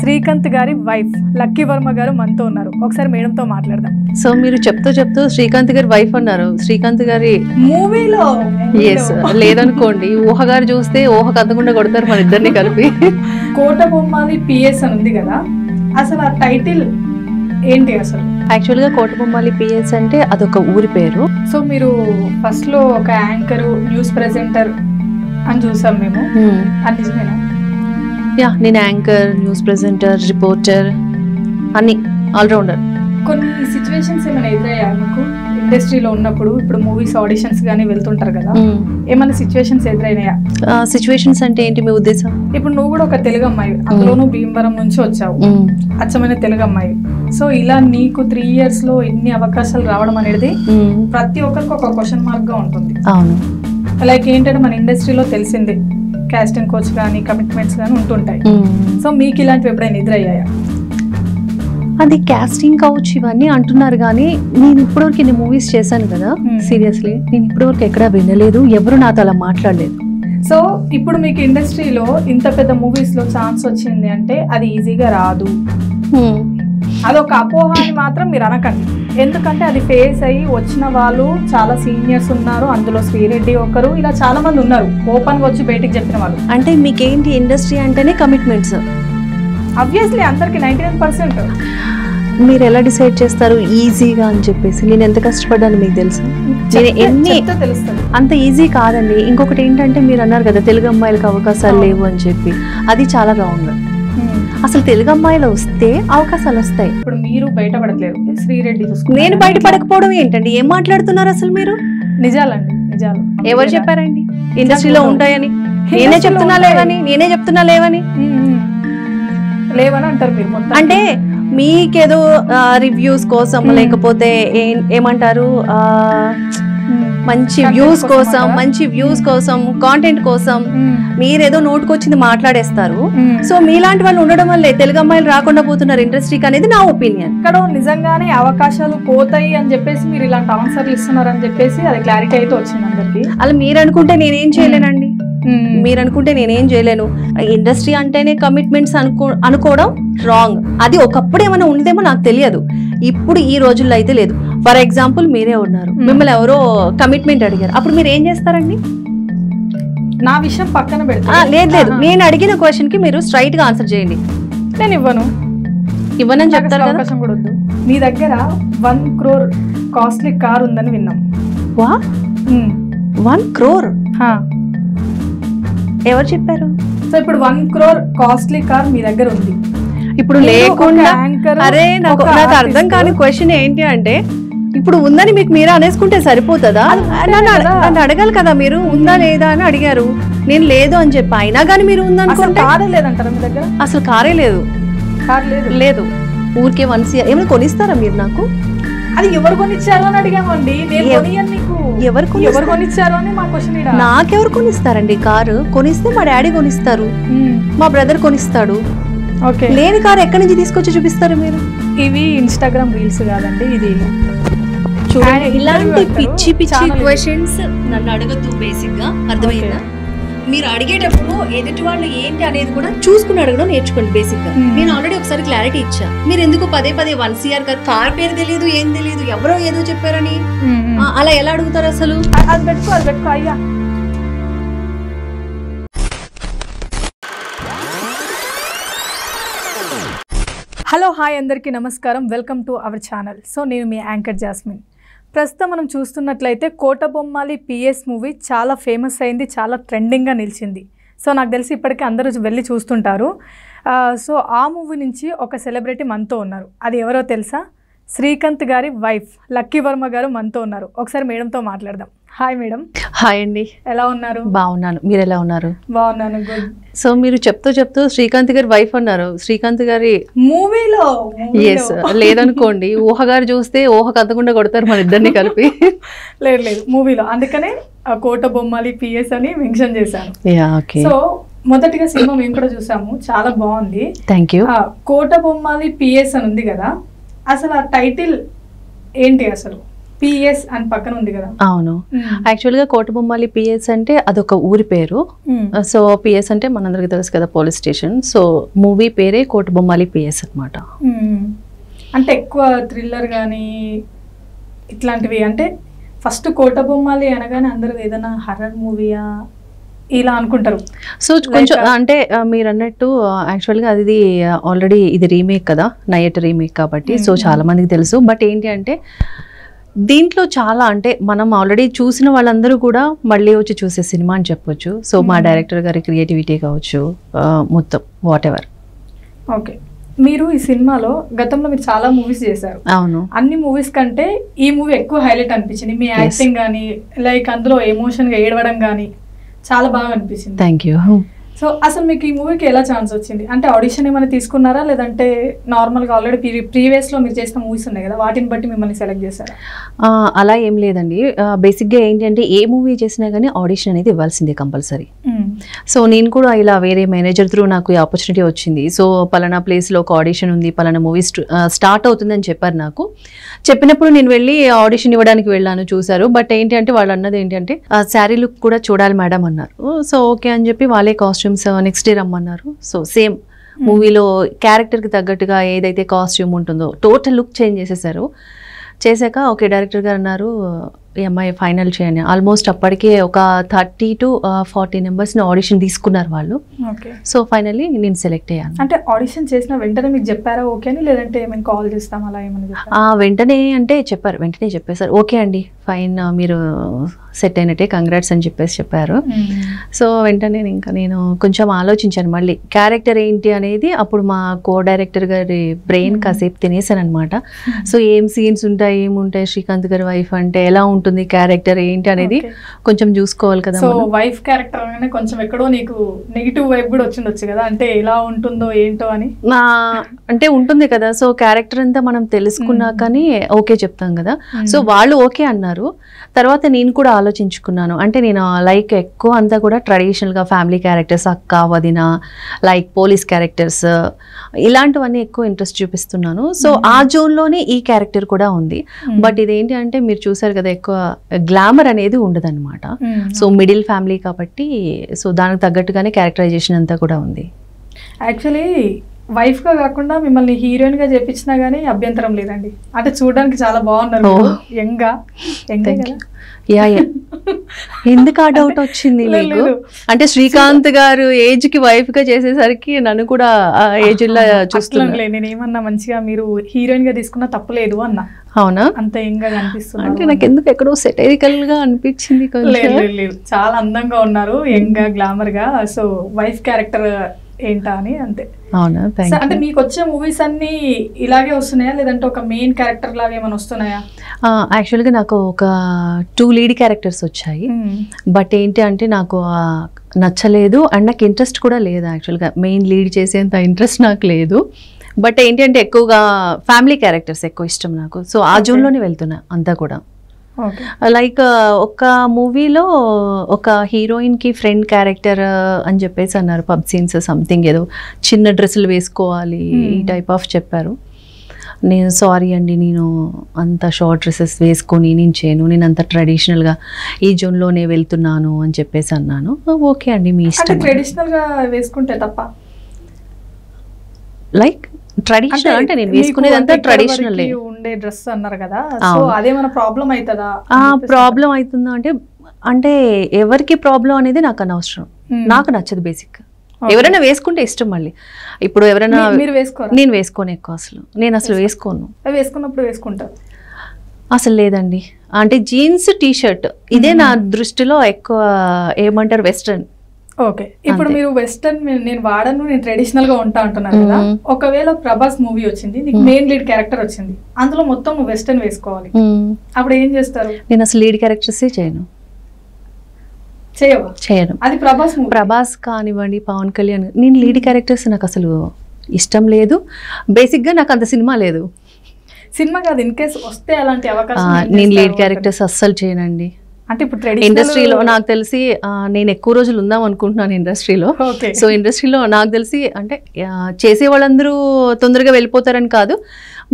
శ్రీకాంత్ గారి wife lucky Varma గారు మనతో ఉన్నారు ఒకసారి మేడంతో మాట్లాడదాం సో మీరు చెప్తూ చెప్తూ శ్రీకాంత్ గారి వైఫ్ అన్నారు శ్రీకాంత్ గారి మూవీలో ఎస్ లేదనుకోండి ఊహ గారు చూస్తే ఊహ కదకుండా కొడతారు మన ఇద్దరిని కలిపి కోట బొమ్మది పిఎస్ అని ఉంది కదా అసలు ఆ టైటిల్ ఏంటి అసలు యాక్చువల్ గా కోటబొమ్మాలి పిఎస్ అంటే అదొక ఊరి పేరు సో మీరు ఫస్ట్ లో ఒక యాంకర్ న్యూస్ ప్రెజెంటర్ అని చూసాం మేము hmm. అది నిజమేనా యా నేను యాంకర్ న్యూస్ ప్రెజెంటర్ రిపోర్టర్ అన్ని ఆల్రౌండర్ కొన్ని సిచ్యువేషన్స్ ఏమైనా ఎదురయ్యా మీకు ఇండస్ట్రీలో ఉన్నప్పుడు ఇప్పుడు మూవీస్ ఆడిషన్స్ కానీ వెళ్తుంటారు కదా hmm. ఏమైనా సిచ్యువేషన్స్ ఎదురైనాయా సిచ్యువేషన్స్ అంటే ఏంటి మీ ఉద్దేశం ఇప్పుడు నువ్వు కూడా ఒక తెలుగు అమ్మాయి అందులోనూ hmm. భీమవరం నుంచి వచ్చావు hmm. అచ్చమైన తెలుగు అమ్మాయి సో ఇలా నీకు త్రీ ఇయర్స్ లో ఎన్ని అవకాశాలు రావడం అనేది ప్రతి ఒక్కరికి ఒక క్వశ్చన్ మార్క్ గా ఉంటుంది అవును లైక్ ఏంటంటే మన ఇండస్ట్రీలో తెలిసిందే క్యాస్టింగ్ కోచ్ కానీ కమిట్మెంట్స్ కానీ ఉంటుంటాయి hmm. సో మీకు ఇలాంటివి ఎప్పుడైనా ఎదురయ్యాయా అది క్యాస్టింగ్ కౌచ్ ఇవన్నీ అంటున్నారు కానీ నేను ఇప్పటివరకు ఇన్ని మూవీస్ చేశాను కదా సీరియస్లీ hmm. నేను ఇప్పటివరకు ఎక్కడా వినలేదు ఎవరు నాతో అలా మాట్లాడలేదు సో ఇప్పుడు మీకు ఇండస్ట్రీలో ఇంత పెద్ద మూవీస్లో ఛాన్స్ వచ్చింది అంటే అది ఈజీగా రాదు hmm. అదొక అపోహ అని మాత్రం మీరు అనకండి ఎందుకంటే అది ఫేస్ అయ్యి వచ్చిన వాళ్ళు చాలా సీనియర్స్ ఉన్నారు అందులో శ్రీరెడ్డి ఒకరు ఇలా చాలా మంది ఉన్నారు ఓపెన్ గా వచ్చి బయటికి చెప్పిన వాళ్ళు అంటే మీకేంటి ఇండస్ట్రీ అంటేనే కమిట్మెంట్స్ అబ్వియస్లీ అందరికి నైన్టీ నైన్ పర్సెంట్ మీరు ఎలా డిసైడ్ చేస్తారు ఈజీగా అని చెప్పేసి నేను ఎంత కష్టపడ్డాను మీకు తెలుసు నేను ఎన్ని అంత ఈజీ కాదండి ఇంకొకటి ఏంటంటే మీరు అన్నారు కదా తెలుగు అమ్మాయిలకు అవకాశాలు లేవు అని చెప్పి అది చాలా రాంగ్ అసలు తెలుగు అమ్మాయిలు వస్తే అవకాశాలు వస్తాయి ఇప్పుడు మీరు బయటపడట్లేదు శ్రీరెడ్డి నేను బయటపడకపోవడం ఏంటండి ఏం మాట్లాడుతున్నారు అసలు మీరు నిజాలండి నిజాలు ఎవరు చెప్పారండి ఇండస్ట్రీలో ఉంటాయని నేనే చెప్తున్నా లేవని నేనే చెప్తున్నా లేవని లేవని అంటారు మీరు అంటే మీకేదో రివ్యూస్ కోసం లేకపోతే ఏమంటారు మంచి వ్యూస్ కోసం మంచి వ్యూస్ కోసం కాంటెంట్ కోసం మీరేదో నోటుకొచ్చింది మాట్లాడేస్తారు సో మీలాంటి వాళ్ళు ఉండడం వల్లే తెలుగు అమ్మాయిలు రాకుండా పోతున్నారు ఇండస్ట్రీకి అనేది నా ఒపీనియన్ ఇక్కడ నిజంగానే అవకాశాలు పోతాయి అని చెప్పేసి మీరు ఇలాంటి ఆన్సర్లు ఇస్తున్నారు అని చెప్పేసి అది క్లారిటీ అయితే వచ్చింది అందరికి అలా మీరు అనుకుంటే నేనేం చేయలేనండి Hmm. మీరు అనుకుంటే నేనేం చేయలేను ఇండస్ట్రీ అంటేనే కమిట్మెంట్స్ అనుకో అనుకోవడం రాంగ్ అది ఒకప్పుడు ఏమైనా ఉందేమో నాకు తెలియదు ఇప్పుడు ఈ రోజుల్లో అయితే లేదు ఫర్ ఎగ్జాంపుల్ మీరే ఉన్నారు hmm. మిమ్మల్ని ఎవరో కమిట్మెంట్ అడిగారు అప్పుడు మీరు ఏం చేస్తారండి నా విషయం పక్కన పెడతా లేదు లేదు నేను అడిగిన క్వశ్చన్ కి మీరు స్ట్రైట్ గా ఆన్సర్ చేయండి నేను ఇవ్వను ఇవ్వనని చెప్తారు అవకాశం కూడా వద్దు మీ దగ్గర వన్ క్రోర్ కాస్ట్లీ కార్ ఉందని విన్నాం వా వన్ క్రోర్ ఎవరు చెప్పారు సో ఇప్పుడు వన్ క్రోర్ కాస్ట్లీ కార్ మీ దగ్గర ఉంది ఇప్పుడు లేకుండా అరే నాకు నాకు అర్థం కాని క్వశ్చన్ ఏంటి అంటే ఇప్పుడు ఉందని మీకు మీరు అనేసుకుంటే సరిపోతుందా నన్ను అడగాలి కదా మీరు ఉందా hmm. లేదా అని అడిగారు నేను లేదు అని చెప్పి అయినా కానీ మీరు ఉందనుకుంటే అసలు కారే లేదు లేదు ఊరికే వన్ సీ ఏమైనా కొనిస్తారా మీరు నాకు అది ఎవరు కొనిచ్చారు అని అడిగామండి నేను ఎవరు ఎవరు కొనిచ్చారు అని మా క్వశ్చన్ నాకెవరు కొనిస్తారండి కారు కొనిస్తే మా డాడీ కొనిస్తారు మా బ్రదర్ కొనిస్తాడు ఓకే లేని కారు ఎక్కడి నుంచి తీసుకొచ్చి చూపిస్తారు మీరు ఇవి ఇన్స్టాగ్రామ్ రీల్స్ కాదండి ఇది ఇలాంటి పిచ్చి పిచ్చి క్వశ్చన్స్ నన్ను అడగద్దు బేసిక్ గా అర్థమైందా మీరు అడిగేటప్పుడు ఎదుటి వాళ్ళు ఏంటి అనేది కూడా చూసుకుని అడగడం నేర్చుకోండి బేసిక్ గా hmm. నేను ఆల్రెడీ ఒకసారి క్లారిటీ ఇచ్చా మీరు ఎందుకు పదే పదే వన్ సిఆర్ కదా కార్ పేరు తెలియదు ఏం తెలియదు ఎవరో ఏదో చెప్పారని hmm, hmm. అలా ఎలా అడుగుతారు అసలు అది పెట్టుకో అది పెట్టుకో అయ్యా హలో హాయ్ అందరికీ నమస్కారం welcome to our channel so నేను మీ యాంకర్ జాస్మిన్ ప్రస్తుతం మనం చూస్తున్నట్లయితే కోట బొమ్మాలి పిఎస్ మూవీ చాలా ఫేమస్ అయింది చాలా ట్రెండింగ్గా నిలిచింది సో నాకు తెలిసి ఇప్పటికీ అందరూ వెళ్ళి చూస్తుంటారు సో ఆ మూవీ నుంచి ఒక సెలబ్రిటీ మనతో ఉన్నారు అది ఎవరో తెలుసా శ్రీకాంత్ గారి వైఫ్ లక్కీ వర్మ గారు మనతో ఉన్నారు ఒకసారి మేడంతో మాట్లాడదాం హాయ్ మేడం హాయ్ అండి ఎలా ఉన్నారు బాగున్నాను మీరు ఎలా ఉన్నారు బాగున్నాను సో మీరు చెప్తూ చెప్తూ శ్రీకాంత్ గారి వైఫ్ అన్నారు శ్రీకాంత్ గారి మూవీలో ఎస్ లేదనుకోండి ఊహ గారు చూస్తే ఊహ కదకుండా కొడతారు మన ఇద్దరిని కలిపి లేదు లేదు మూవీలో అందుకనే కోట బొమ్మాలి పిఎస్ అని మెన్షన్ చేశాను సో మొదటిగా సినిమా మేము కూడా చూసాము చాలా బాగుంది థ్యాంక్ యూ కోట బొమ్మాలి పిఎస్ అని ఉంది కదా అసలు ఆ టైటిల్ ఏంటి అసలు పిఎస్ అని పక్కన ఉంది కదా అవును యాక్చువల్గా hmm. కోటబొమ్మాలి పిఎస్ అంటే అదొక ఊరి పేరు సో hmm. పిఎస్ uh, అంటే మనందరికి తెలుసు కదా పోలీస్ స్టేషన్ సో మూవీ పేరే బొమ్మాలి పిఎస్ అనమాట hmm. అంటే ఎక్కువ థ్రిల్లర్ కానీ ఇట్లాంటివి అంటే ఫస్ట్ బొమ్మాలి అనగానే అందరికి ఏదైనా హర్రర్ మూవీయా ఇలా అనుకుంటారు సో కొంచెం uh, అంటే మీరు అన్నట్టు యాక్చువల్గా అది ఆల్రెడీ ఇది రీమేక్ కదా నైట్ రీమేక్ కాబట్టి సో hmm. చాలా మందికి తెలుసు బట్ ఏంటి అంటే దీంట్లో చాలా అంటే మనం ఆల్రెడీ చూసిన వాళ్ళందరూ కూడా మళ్ళీ వచ్చి చూసే సినిమా అని చెప్పొచ్చు సో మా డైరెక్టర్ hmm. గారి క్రియేటివిటీ కావచ్చు మొత్తం వాట్ ఎవర్ ఓకే మీరు ఈ సినిమాలో గతంలో మీరు చాలా మూవీస్ చేశారు అవును అన్ని మూవీస్ కంటే ఈ మూవీ ఎక్కువ హైలైట్ అనిపించింది మీ యాక్టింగ్ కానీ లైక్ అందులో ఎమోషన్గా ఏడవడం కానీ చాలా బాగా అనిపిస్తుంది థ్యాంక్ యూ సో అసలు మీకు ఈ మూవీకి ఎలా ఛాన్స్ వచ్చింది అంటే ఆడిషన్ ఏమైనా తీసుకున్నారా లేదంటే నార్మల్గా ఆల్రెడీ ప్రీ ప్రీవియస్లో మీరు చేసిన మూవీస్ ఉన్నాయి కదా వాటిని బట్టి మిమ్మల్ని సెలెక్ట్ చేశారు అలా ఏం లేదండి బేసిక్గా ఏంటంటే ఏ మూవీ చేసినా కానీ ఆడిషన్ అనేది ఇవ్వాల్సిందే కంపల్సరీ hmm. సో నేను కూడా ఇలా వేరే మేనేజర్ త్రూ నాకు ఈ ఆపర్చునిటీ వచ్చింది సో పలానా ప్లేస్లో ఒక ఆడిషన్ ఉంది పలానా మూవీ స్టార్ట్ అవుతుందని చెప్పారు నాకు చెప్పినప్పుడు నేను వెళ్ళి ఆడిషన్ ఇవ్వడానికి వెళ్ళాను చూశారు బట్ ఏంటంటే వాళ్ళు అన్నది ఏంటంటే శారీ లుక్ కూడా చూడాలి మేడం అన్నారు సో ఓకే అని చెప్పి వాళ్ళే కాస్ట్ కాస్ట్యూమ్స్ నెక్స్ట్ డే రమ్మన్నారు సో సేమ్ మూవీలో క్యారెక్టర్కి తగ్గట్టుగా ఏదైతే కాస్ట్యూమ్ ఉంటుందో టోటల్ లుక్ చేంజ్ చేసేసారు చేశాక ఓకే డైరెక్టర్ గారు అన్నారు ఎంఐ ఫైనల్ చేయండి ఆల్మోస్ట్ అప్పటికే ఒక thirty to forty members audition తీసుకున్నారు వాళ్ళు సో ఫైనల్లీ నేను సెలెక్ట్ అయ్యాను అంటే ఆడిషన్ చేసిన వెంటనే మీకు చెప్పారా ఓకే అని లేదంటే ఏమైనా కాల్ చేస్తాం అలా ఏమైనా వెంటనే అంటే చెప్పారు వెంటనే చెప్పేసారు ఓకే అండి ఫైన్ మీరు సెట్ అయినట్టే కంగ్రాట్స్ అని చెప్పేసి చెప్పారు సో వెంటనే ఇంకా నేను కొంచెం ఆలోచించాను మళ్ళీ క్యారెక్టర్ ఏంటి అనేది అప్పుడు మా కో డైరెక్టర్ గారి బ్రెయిన్ కాసేపు తినేసాను అనమాట సో ఏం సీన్స్ ఉంటాయి ఏముంటాయి శ్రీకాంత్ గారి వైఫ్ అంటే ఎలా ఉంటుంది క్యారెక్టర్ ఏంటి అనేది కొంచెం చూసుకోవాలి కదా సో వైఫ్ క్యారెక్టర్ అనగానే కొంచెం ఎక్కడో నీకు నెగిటివ్ వైఫ్ కూడా వచ్చు కదా అంటే ఎలా ఉంటుందో ఏంటో అని నా అంటే ఉంటుంది కదా సో క్యారెక్టర్ అంతా మనం తెలుసుకున్నా కానీ ఓకే చెప్తాం కదా సో వాళ్ళు ఓకే అన్నారు తర్వాత నేను కూడా ఆలోచించుకున్నాను అంటే నేను లైక్ ఎక్కువ అంతా కూడా ట్రెడిషనల్గా ఫ్యామిలీ క్యారెక్టర్స్ అక్క వదిన లైక్ పోలీస్ క్యారెక్టర్స్ ఇలాంటివన్నీ ఎక్కువ ఇంట్రెస్ట్ చూపిస్తున్నాను సో ఆ జోన్లోనే ఈ క్యారెక్టర్ కూడా ఉంది బట్ ఇదేంటి అంటే మీరు చూసారు కదా ఎక్కువ గ్లామర్ అనేది ఉండదన్నమాట సో మిడిల్ ఫ్యామిలీ కాబట్టి సో దానికి తగ్గట్టుగానే క్యారెక్టరైజేషన్ అంతా కూడా ఉంది యాక్చువల్లీ వైఫ్గా కాకుండా మిమ్మల్ని హీరోయిన్గా చేపించినా కానీ అభ్యంతరం లేదండి అంటే చూడడానికి చాలా బాగున్నారు oh. యంగ్గా ఎందుకు ఆ డౌట్ వచ్చింది మీకు అంటే శ్రీకాంత్ గారు ఏజ్ కి వైఫ్ గా చేసేసరికి నన్ను కూడా ఆ ఏజ్ లా చూస్తున్నాను నేను ఏమన్నా మంచిగా మీరు హీరోయిన్ గా తీసుకున్నా తప్పలేదు అన్నా అవునా అంత ఏంగా కనిపిస్తుంది అంటే నాకు ఎందుకు ఎక్కడో సెటైరికల్ గా అనిపించింది లేదు చాలా అందంగా ఉన్నారు యంగ్ గా గ్లామర్ గా సో వైఫ్ క్యారెక్టర్ ఏంటా అని అంతే అవునా అంటే మీకు వచ్చే మూవీస్ అన్ని ఇలాగే వస్తున్నాయా లేదంటే ఒక మెయిన్ క్యారెక్టర్ లాగా ఏమైనా వస్తున్నాయా యాక్చువల్గా నాకు ఒక టూ లీడ్ క్యారెక్టర్స్ వచ్చాయి బట్ hmm. ఏంటి అంటే నాకు నచ్చలేదు అండ్ నాకు ఇంట్రెస్ట్ కూడా లేదు యాక్చువల్గా మెయిన్ లీడ్ చేసేంత ఇంట్రెస్ట్ నాకు లేదు బట్ ఏంటి అంటే ఎక్కువగా ఫ్యామిలీ క్యారెక్టర్స్ ఎక్కువ ఇష్టం నాకు సో ఆ జోన్లోనే వెళ్తున్నా అంతా కూడా లైక్ ఒక మూవీలో ఒక హీరోయిన్ కి ఫ్రెండ్ క్యారెక్టర్ అని చెప్పేసి అన్నారు పబ్ సీన్స్ సంథింగ్ ఏదో చిన్న డ్రెస్సులు వేసుకోవాలి ఈ టైప్ ఆఫ్ చెప్పారు నేను సారీ అండి నేను అంత షార్ట్ డ్రెస్సెస్ వేసుకొని నేను చేయను నేను అంత ట్రెడిషనల్గా ఈ జోన్లోనే వెళ్తున్నాను అని చెప్పేసి అన్నాను ఓకే అండి మీ ఇష్టం ట్రెడిషనల్గా వేసుకుంటే తప్ప లైక్ ట్రెడిషనల్ అంటే నేను ట్రెడిషనల్ ఉండే డ్రెస్ అన్నారు కదా సో ప్రాబ్లం అవుతుందా ప్రాబ్లం అవుతుందా అంటే అంటే ఎవరికి ప్రాబ్లం అనేది నాకు అనవసరం hmm. నాకు నచ్చదు బేసిక్ ఎవరైనా వేసుకుంటే ఇష్టం మళ్ళీ ఇప్పుడు ఎవరైనా నేను వేసుకోను ఎక్కువ అసలు నేను అసలు వేసుకోను వేసుకున్నప్పుడు వేసుకుంటాను అసలు లేదండి అంటే జీన్స్ టీషర్ట్ ఇదే hmm. నా దృష్టిలో ఎక్కువ ఏమంటారు వెస్ట్రన్ ఓకే ఇప్పుడు మీరు వెస్టర్న్ నేను వాడను నేను ట్రెడిషనల్ గా ఉంటా అంటున్నాను కదా ఒకవేళ ప్రభాస్ మూవీ వచ్చింది మెయిన్ లీడ్ క్యారెక్టర్ వచ్చింది అందులో మొత్తం వెస్టర్న్ వేసుకోవాలి అప్పుడు ఏం చేస్తారు నేను అసలు లీడ్ క్యారెక్టర్స్ చేయను చేయను అది ప్రభాస్ ప్రభాస్ కానివ్వండి పవన్ కళ్యాణ్ నేను లీడ్ క్యారెక్టర్స్ నాకు అసలు ఇష్టం లేదు బేసిక్ గా నాకు అంత సినిమా లేదు సినిమా కాదు ఇన్ కేస్ వస్తే అలాంటి అవకాశం నేను లీడ్ క్యారెక్టర్స్ అస్సలు చేయనండి అంటే ఇప్పుడు ఇండస్ట్రీలో నాకు తెలిసి నేను ఎక్కువ రోజులు ఉందాం అనుకుంటున్నాను ఇండస్ట్రీలో సో ఇండస్ట్రీలో నాకు తెలిసి అంటే చేసే వాళ్ళందరూ తొందరగా వెళ్ళిపోతారని కాదు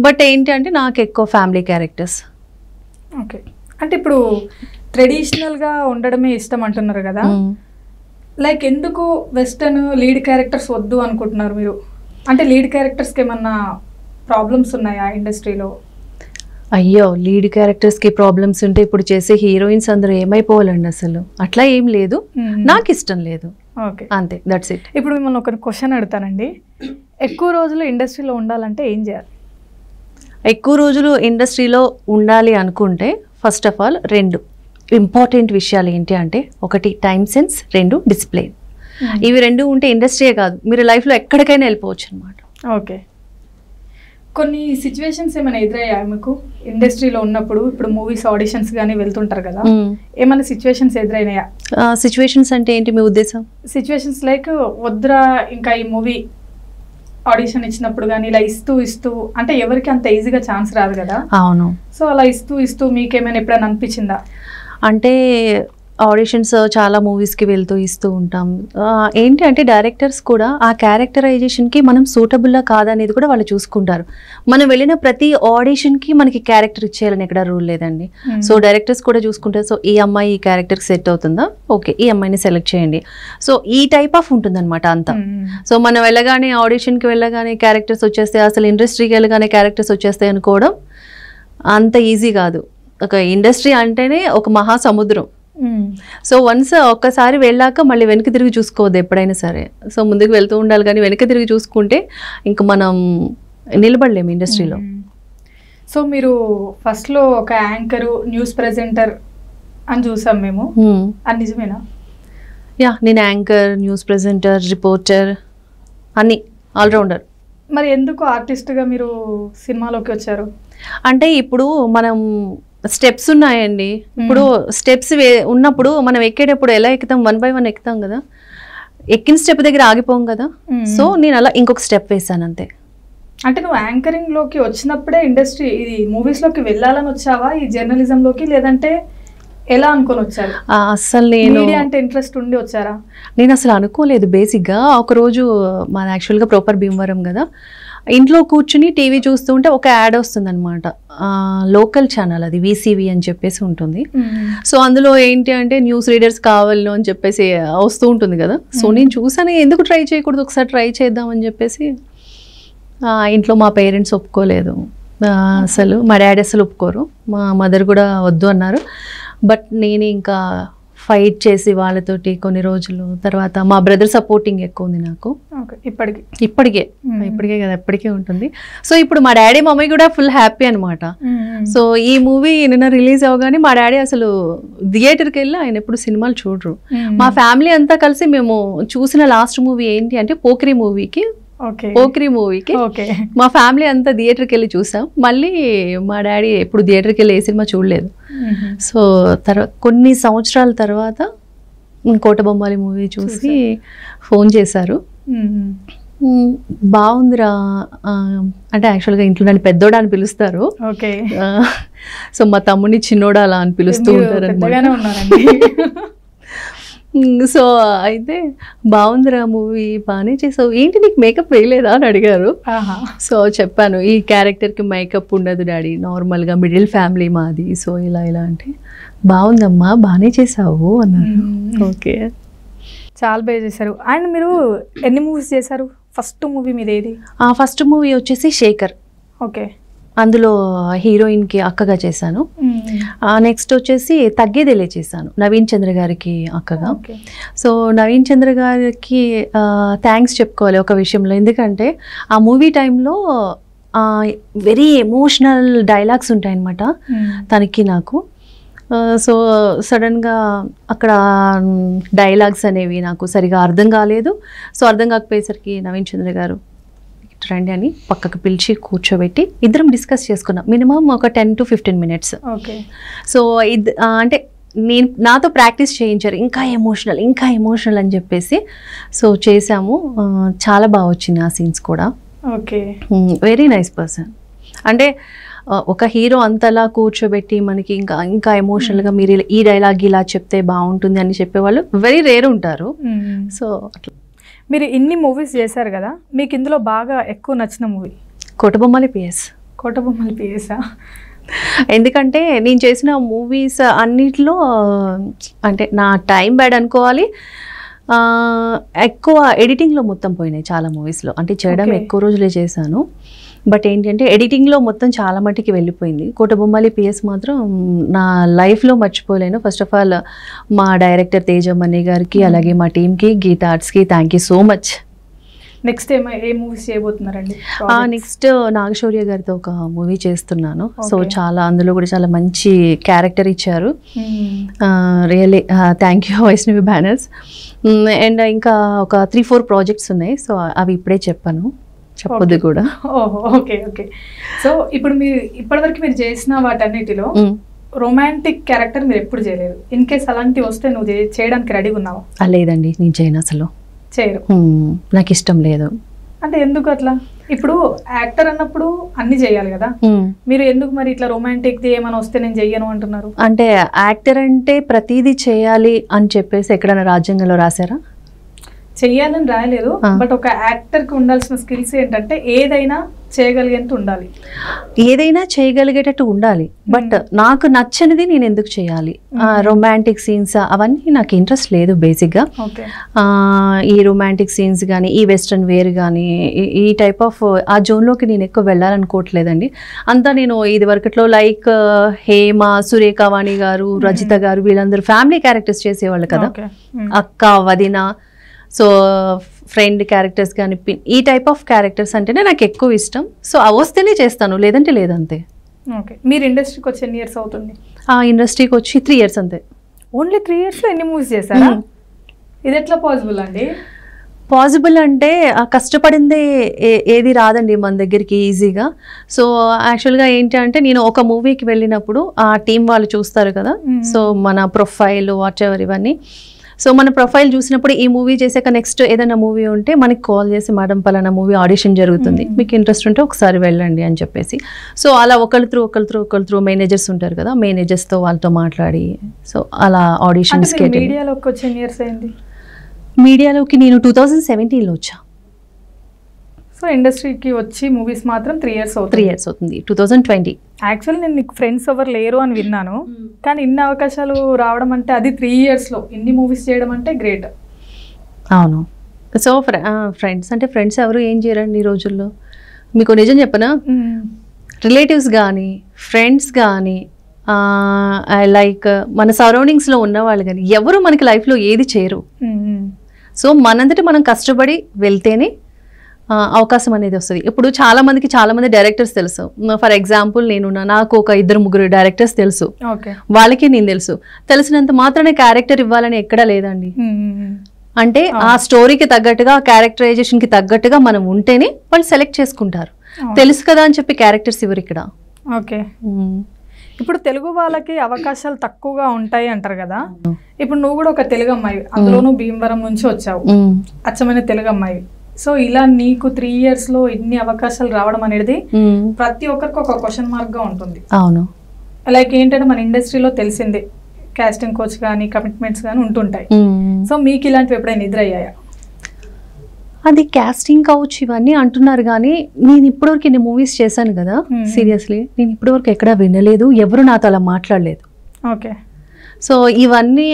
బట్ ఏంటి అంటే నాకు ఎక్కువ ఫ్యామిలీ క్యారెక్టర్స్ ఓకే అంటే ఇప్పుడు ట్రెడిషనల్గా ఉండడమే ఇష్టం అంటున్నారు కదా లైక్ ఎందుకు వెస్టర్న్ లీడ్ క్యారెక్టర్స్ వద్దు అనుకుంటున్నారు మీరు అంటే లీడ్ క్యారెక్టర్స్కి ఏమన్నా ప్రాబ్లమ్స్ ఉన్నాయా ఇండస్ట్రీలో అయ్యో లీడ్ క్యారెక్టర్స్కి ప్రాబ్లమ్స్ ఉంటే ఇప్పుడు చేసే హీరోయిన్స్ అందరూ ఏమైపోవాలండి అసలు అట్లా ఏం లేదు నాకు ఇష్టం లేదు ఓకే అంతే దట్స్ ఇట్ ఇప్పుడు మిమ్మల్ని ఒక క్వశ్చన్ అడుగుతానండి ఎక్కువ రోజులు ఇండస్ట్రీలో ఉండాలంటే ఏం చేయాలి ఎక్కువ రోజులు ఇండస్ట్రీలో ఉండాలి అనుకుంటే ఫస్ట్ ఆఫ్ ఆల్ రెండు ఇంపార్టెంట్ విషయాలు ఏంటి అంటే ఒకటి టైం సెన్స్ రెండు డిస్ప్లే ఇవి రెండు ఉంటే ఇండస్ట్రీయే కాదు మీరు లైఫ్లో ఎక్కడికైనా వెళ్ళిపోవచ్చు అనమాట ఓకే కొన్ని సిచ్యువేషన్స్ ఏమైనా ఎదురయ్యాయి మీకు ఇండస్ట్రీలో ఉన్నప్పుడు ఇప్పుడు మూవీస్ ఆడిషన్స్ కానీ వెళ్తుంటారు కదా ఏమైనా సిచ్యువేషన్స్ ఎదురైనాయా సిచ్యువేషన్స్ అంటే ఏంటి మీ ఉద్దేశం సిచ్యువేషన్స్ లైక్ వద్దురా ఇంకా ఈ మూవీ ఆడిషన్ ఇచ్చినప్పుడు కానీ ఇలా ఇస్తూ ఇస్తూ అంటే ఎవరికి అంత ఈజీగా ఛాన్స్ రాదు కదా అవును సో అలా ఇస్తూ ఇస్తూ మీకేమైనా ఎప్పుడైనా అనిపించిందా అంటే ఆడిషన్స్ చాలా మూవీస్కి వెళ్తూ ఇస్తూ ఉంటాం ఏంటి అంటే డైరెక్టర్స్ కూడా ఆ క్యారెక్టరైజేషన్కి మనం సూటబుల్లా కాదనేది కూడా వాళ్ళు చూసుకుంటారు మనం వెళ్ళిన ప్రతి ఆడిషన్కి మనకి క్యారెక్టర్ ఇచ్చేయాలని ఎక్కడ రూల్ లేదండి సో hmm. డైరెక్టర్స్ కూడా చూసుకుంటారు సో ఈ అమ్మాయి ఈ క్యారెక్టర్కి సెట్ అవుతుందా ఓకే ఈ అమ్మాయిని సెలెక్ట్ చేయండి సో ఈ టైప్ ఆఫ్ ఉంటుందన్నమాట అంతా సో hmm. మనం వెళ్ళగానే ఆడిషన్కి వెళ్ళగానే క్యారెక్టర్స్ వచ్చేస్తాయి అసలు ఇండస్ట్రీకి వెళ్ళగానే క్యారెక్టర్స్ వచ్చేస్తాయి అనుకోవడం అంత ఈజీ కాదు ఒక ఇండస్ట్రీ అంటేనే ఒక మహాసముద్రం సో hmm. వన్స్ uh, ఒక్కసారి వెళ్ళాక మళ్ళీ వెనక తిరిగి చూసుకోవద్దు ఎప్పుడైనా సరే సో ముందుకు వెళ్తూ ఉండాలి కానీ వెనక తిరిగి చూసుకుంటే ఇంక మనం నిలబడలేము ఇండస్ట్రీలో సో hmm. మీరు ఫస్ట్లో ఒక యాంకరు న్యూస్ ప్రెజెంటర్ అని చూసాం మేము hmm. అది నిజమేనా యా నేను యాంకర్ న్యూస్ ప్రెజెంటర్ రిపోర్టర్ అన్ని ఆల్రౌండర్ మరి ఎందుకు ఆర్టిస్ట్గా మీరు సినిమాలోకి వచ్చారు అంటే ఇప్పుడు మనం స్టెప్స్ ఉన్నాయండి ఇప్పుడు స్టెప్స్ ఉన్నప్పుడు మనం ఎక్కేటప్పుడు ఎలా ఎక్కుతాం వన్ బై వన్ ఎక్కుతాం కదా ఎక్కిన స్టెప్ దగ్గర ఆగిపోం కదా సో నేను అలా ఇంకొక స్టెప్ వేసాను అంతే అంటే నువ్వు యాంకరింగ్ లోకి వచ్చినప్పుడే ఇండస్ట్రీ ఇది మూవీస్ లోకి వెళ్ళాలని వచ్చావా ఈ జర్నలిజం లోకి లేదంటే ఎలా అనుకొని వచ్చారు అసలు నేను అంటే ఇంట్రెస్ట్ ఉండి వచ్చారా నేను అసలు అనుకోలేదు బేసిక్గా ఒకరోజు మాది యాక్చువల్గా ప్రాపర్ భీమవరం కదా ఇంట్లో కూర్చుని టీవీ చూస్తూ ఉంటే ఒక యాడ్ అనమాట లోకల్ ఛానల్ అది వీసీవీ అని చెప్పేసి ఉంటుంది సో అందులో ఏంటి అంటే న్యూస్ రీడర్స్ కావాలను అని చెప్పేసి వస్తూ ఉంటుంది కదా సో నేను చూసాను ఎందుకు ట్రై చేయకూడదు ఒకసారి ట్రై చేద్దామని చెప్పేసి ఇంట్లో మా పేరెంట్స్ ఒప్పుకోలేదు అసలు మా డాడీ అసలు ఒప్పుకోరు మా మదర్ కూడా వద్దు అన్నారు బట్ నేను ఇంకా ఫైట్ చేసి వాళ్ళతోటి కొన్ని రోజులు తర్వాత మా బ్రదర్ సపోర్టింగ్ ఎక్కువ ఉంది నాకు ఇప్పటికే ఇప్పటికే ఇప్పటికే కదా ఇప్పటికే ఉంటుంది సో ఇప్పుడు మా డాడీ మమ్మీ కూడా ఫుల్ హ్యాపీ అనమాట సో ఈ మూవీ నిన్న రిలీజ్ అవగానే మా డాడీ అసలు థియేటర్కి వెళ్ళి ఆయన ఎప్పుడు సినిమాలు చూడరు మా ఫ్యామిలీ అంతా కలిసి మేము చూసిన లాస్ట్ మూవీ ఏంటి అంటే పోకిరి మూవీకి ఓక్రి మూవీకి మా ఫ్యామిలీ అంతా థియేటర్కి వెళ్ళి చూసాం మళ్ళీ మా డాడీ ఎప్పుడు థియేటర్కి వెళ్ళి ఏ సినిమా చూడలేదు సో తర్వాత కొన్ని సంవత్సరాల తర్వాత కోటబొమ్మాలి మూవీ చూసి ఫోన్ చేశారు బాగుందిరా అంటే యాక్చువల్గా ఇంట్లో నన్ను పెద్దోడా అని పిలుస్తారు ఓకే సో మా తమ్ముడిని చిన్నోడా అలా అని పిలుస్తూ ఉంటారు సో అయితే బాగుందిరా మూవీ బాగానే చేసావు ఏంటి నీకు మేకప్ వేయలేదా అని అడిగారు సో చెప్పాను ఈ క్యారెక్టర్కి మేకప్ ఉండదు డాడీ నార్మల్గా మిడిల్ ఫ్యామిలీ మాది సో ఇలా ఇలా అంటే బాగుందమ్మా బాగానే చేసావు అన్నారు ఓకే చాలా బాగా చేశారు అండ్ మీరు ఎన్ని మూవీస్ చేశారు ఫస్ట్ మూవీ మీద ఏది ఫస్ట్ మూవీ వచ్చేసి శేఖర్ ఓకే అందులో హీరోయిన్కి అక్కగా చేశాను నెక్స్ట్ వచ్చేసి తగ్గేదేలే చేశాను నవీన్ చంద్ర గారికి అక్కగా సో నవీన్ చంద్ర గారికి థ్యాంక్స్ చెప్పుకోవాలి ఒక విషయంలో ఎందుకంటే ఆ మూవీ టైంలో వెరీ ఎమోషనల్ డైలాగ్స్ ఉంటాయన్నమాట తనకి నాకు సో సడన్గా అక్కడ డైలాగ్స్ అనేవి నాకు సరిగా అర్థం కాలేదు సో అర్థం కాకపోయేసరికి నవీన్ చంద్ర గారు రండి అని పక్కకు పిలిచి కూర్చోబెట్టి ఇద్దరం డిస్కస్ చేసుకున్నాం మినిమం ఒక ten to fifteen minutes okay so ఇది అంటే నేను నాతో ప్రాక్టీస్ చేయించారు ఇంకా ఎమోషనల్ ఇంకా ఎమోషనల్ అని చెప్పేసి సో చేసాము చాలా బాగా వచ్చింది ఆ సీన్స్ కూడా ఓకే వెరీ నైస్ పర్సన్ అంటే ఒక హీరో అంతలా కూర్చోబెట్టి మనకి ఇంకా ఇంకా ఎమోషనల్గా మీరు ఈ డైలాగ్ ఇలా చెప్తే బాగుంటుంది అని చెప్పేవాళ్ళు వెరీ రేర్ ఉంటారు సో అట్లా మీరు ఇన్ని మూవీస్ చేశారు కదా మీకు ఇందులో బాగా ఎక్కువ నచ్చిన movie Kotabommali PS Kotabommali PS ఎందుకంటే నేను చేసిన మూవీస్ అన్నిట్లో అంటే నా టైం బ్యాడ్ అనుకోవాలి ఎక్కువ ఎడిటింగ్లో మొత్తం పోయినాయి చాలా మూవీస్లో అంటే చేయడం ఎక్కువ రోజులే చేశాను బట్ ఏంటంటే ఎడిటింగ్లో మొత్తం చాలా మటుకి వెళ్ళిపోయింది కోటబొమ్మాలి పిఎస్ మాత్రం నా లైఫ్లో మర్చిపోలేను ఫస్ట్ ఆఫ్ ఆల్ మా డైరెక్టర్ తేజమణి గారికి అలాగే మా టీమ్కి గీత ఆర్ట్స్కి thank you so much next ఏమో ఏ మూవీస్ చేయబోతున్నారండి నెక్స్ట్ నాగశౌర్య గారితో ఒక మూవీ చేస్తున్నాను సో చాలా అందులో కూడా చాలా మంచి క్యారెక్టర్ ఇచ్చారు really thank you Vaishnavi banners and ఇంకా ఒక త్రీ ఫోర్ ప్రాజెక్ట్స్ ఉన్నాయి సో అవి ఇప్పుడే చెప్పాను చెప్పొద్దు కూడా ఓకే ఓకే సో ఇప్పుడు మీరు ఇప్పటివరకు మీరు చేసిన వాటన్నిటిలో రొమాంటిక్ క్యారెక్టర్ మీరు ఎప్పుడు చేయలేదు ఇన్ కేస్ అలాంటివి వస్తే నువ్వు చేయడానికి రెడీగా ఉన్నావు లేదండి నేను చేయను అసలు చేయరు నాకు ఇష్టం లేదు అంటే ఎందుకు అట్లా ఇప్పుడు యాక్టర్ అన్నప్పుడు అన్ని చేయాలి కదా మీరు ఎందుకు మరి ఇట్లా రొమాంటిక్ ఏమైనా వస్తే నేను చెయ్యను అంటున్నారు అంటే యాక్టర్ అంటే ప్రతిదీ చేయాలి అని చెప్పేసి ఎక్కడైనా రాజ్యాంగంలో రాశారా చెయ్యాలని రాయలేదు బట్ ఒక యాక్టర్ కి ఉండాల్సిన స్కిల్స్ ఏంటంటే ఏదైనా చేయగలిగేంత ఉండాలి ఏదైనా చేయగలిగేటట్టు ఉండాలి బట్ నాకు నచ్చనిది నేను ఎందుకు చేయాలి రొమాంటిక్ సీన్స్ అవన్నీ నాకు ఇంట్రెస్ట్ లేదు బేసిక్గా ఈ రొమాంటిక్ సీన్స్ కానీ ఈ వెస్ట్రన్ వేర్ కానీ ఈ టైప్ ఆఫ్ ఆ జోన్లోకి నేను ఎక్కువ వెళ్ళాలనుకోవట్లేదండి అంతా నేను ఇది వరకట్లో లైక్ హేమ సురేఖ వాణి గారు రజిత గారు వీళ్ళందరూ ఫ్యామిలీ క్యారెక్టర్స్ చేసేవాళ్ళు కదా అక్క వదిన సో ఫ్రెండ్ క్యారెక్టర్స్ కానీ పిన్ ఈ టైప్ ఆఫ్ క్యారెక్టర్స్ అంటేనే నాకు ఎక్కువ ఇష్టం సో అవి వస్తేనే చేస్తాను లేదంటే లేదంతే ఓకే మీరు ఇండస్ట్రీకి వచ్చి ఎన్ని ఇయర్స్ అవుతుంది ఆ ఇండస్ట్రీకి వచ్చి త్రీ ఇయర్స్ అంతే ఓన్లీ త్రీ ఇయర్స్లో ఎన్ని మూవీస్ చేశారా hmm. ఇది ఎట్లా పాసిబుల్ అండి పాసిబుల్ అంటే కష్టపడింది ఏది రాదండి మన దగ్గరికి ఈజీగా సో యాక్చువల్గా ఏంటి అంటే నేను ఒక మూవీకి వెళ్ళినప్పుడు ఆ టీం వాళ్ళు చూస్తారు కదా hmm. సో మన ప్రొఫైల్ వాట్ ఎవర్ ఇవన్నీ సో మన ప్రొఫైల్ చూసినప్పుడు ఈ మూవీ చేసాక నెక్స్ట్ ఏదైనా మూవీ ఉంటే మనకి కాల్ చేసి మేడం పలానా మూవీ ఆడిషన్ జరుగుతుంది మీకు ఇంట్రెస్ట్ ఉంటే ఒకసారి వెళ్ళండి అని చెప్పేసి సో అలా ఒకళ్ళ త్రూ ఒకళ్ళ త్రూ ఒకళ్ళ త్రూ మేనేజర్స్ ఉంటారు కదా మేనేజర్స్తో వాళ్ళతో మాట్లాడి సో అలా ఆడిషన్స్కి మీడియాలోకి మీడియాలోకి నేను టూ థౌజండ్ సెవెంటీన్లో వచ్చా సో ఇండస్ట్రీకి వచ్చి మూవీస్ మాత్రం త్రీ ఇయర్స్ త్రీ ఇయర్స్ అవుతుంది టూ థౌజండ్ ట్వంటీ యాక్చువల్ నేను నీకు ఫ్రెండ్స్ ఎవరు లేరు అని విన్నాను hmm. కానీ ఇన్ని అవకాశాలు రావడం అంటే అది త్రీ ఇయర్స్లో ఇన్ని మూవీస్ చేయడం అంటే గ్రేట్ అవును సో ఫ్రెండ్స్ అంటే ఫ్రెండ్స్ ఎవరు ఏం చేయరండి ఈ రోజుల్లో మీకు నిజం చెప్పనా రిలేటివ్స్ కానీ ఫ్రెండ్స్ కానీ లైక్ మన సరౌండింగ్స్లో ఉన్నవాళ్ళు కానీ ఎవరు మనకి లైఫ్లో ఏది చేయరు hmm, hmm. సో మనంతటి మనం కష్టపడి వెళ్తేనే అవకాశం అనేది వస్తుంది ఇప్పుడు చాలా మందికి చాలా మంది డైరెక్టర్స్ తెలుసు ఫర్ ఎగ్జాంపుల్ నేను నాకు ఒక ఇద్దరు ముగ్గురు డైరెక్టర్స్ తెలుసు వాళ్ళకి నేను తెలుసు తెలిసినంత మాత్రమే క్యారెక్టర్ ఇవ్వాలని ఎక్కడా లేదండి అంటే ఆ స్టోరీకి తగ్గట్టుగా కి తగ్గట్టుగా మనం ఉంటేనే వాళ్ళు సెలెక్ట్ చేసుకుంటారు తెలుసు కదా అని చెప్పి క్యారెక్టర్స్ ఇవ్వరు ఇక్కడ ఓకే ఇప్పుడు తెలుగు వాళ్ళకి అవకాశాలు తక్కువగా ఉంటాయి అంటారు కదా ఇప్పుడు నువ్వు కూడా ఒక తెలుగు అమ్మాయి అందులోనూ భీమవరం నుంచి వచ్చావు అచ్చమైన తెలుగు అమ్మాయి సో ఇలా నీకు త్రీ ఇయర్స్ లో ఇన్ని అవకాశాలు రావడం అనేది ప్రతి ఒక్కరికి ఒక క్వశ్చన్ మార్క్ గా ఉంటుంది అవును లైక్ ఏంటంటే మన ఇండస్ట్రీలో తెలిసిందే కాస్టింగ్ కోచ్ కానీ కమిట్మెంట్స్ కానీ ఉంటుంటాయి సో మీకు ఇలాంటివి ఎప్పుడైనా ఎదురయ్యాయా అది క్యాస్టింగ్ కౌచ్ ఇవన్నీ అంటున్నారు కానీ నేను ఇప్పటివరకు ఇన్ని మూవీస్ చేశాను కదా సీరియస్లీ నేను ఇప్పటివరకు ఎక్కడా వినలేదు ఎవరు నాతో అలా మాట్లాడలేదు ఓకే సో ఇవన్నీ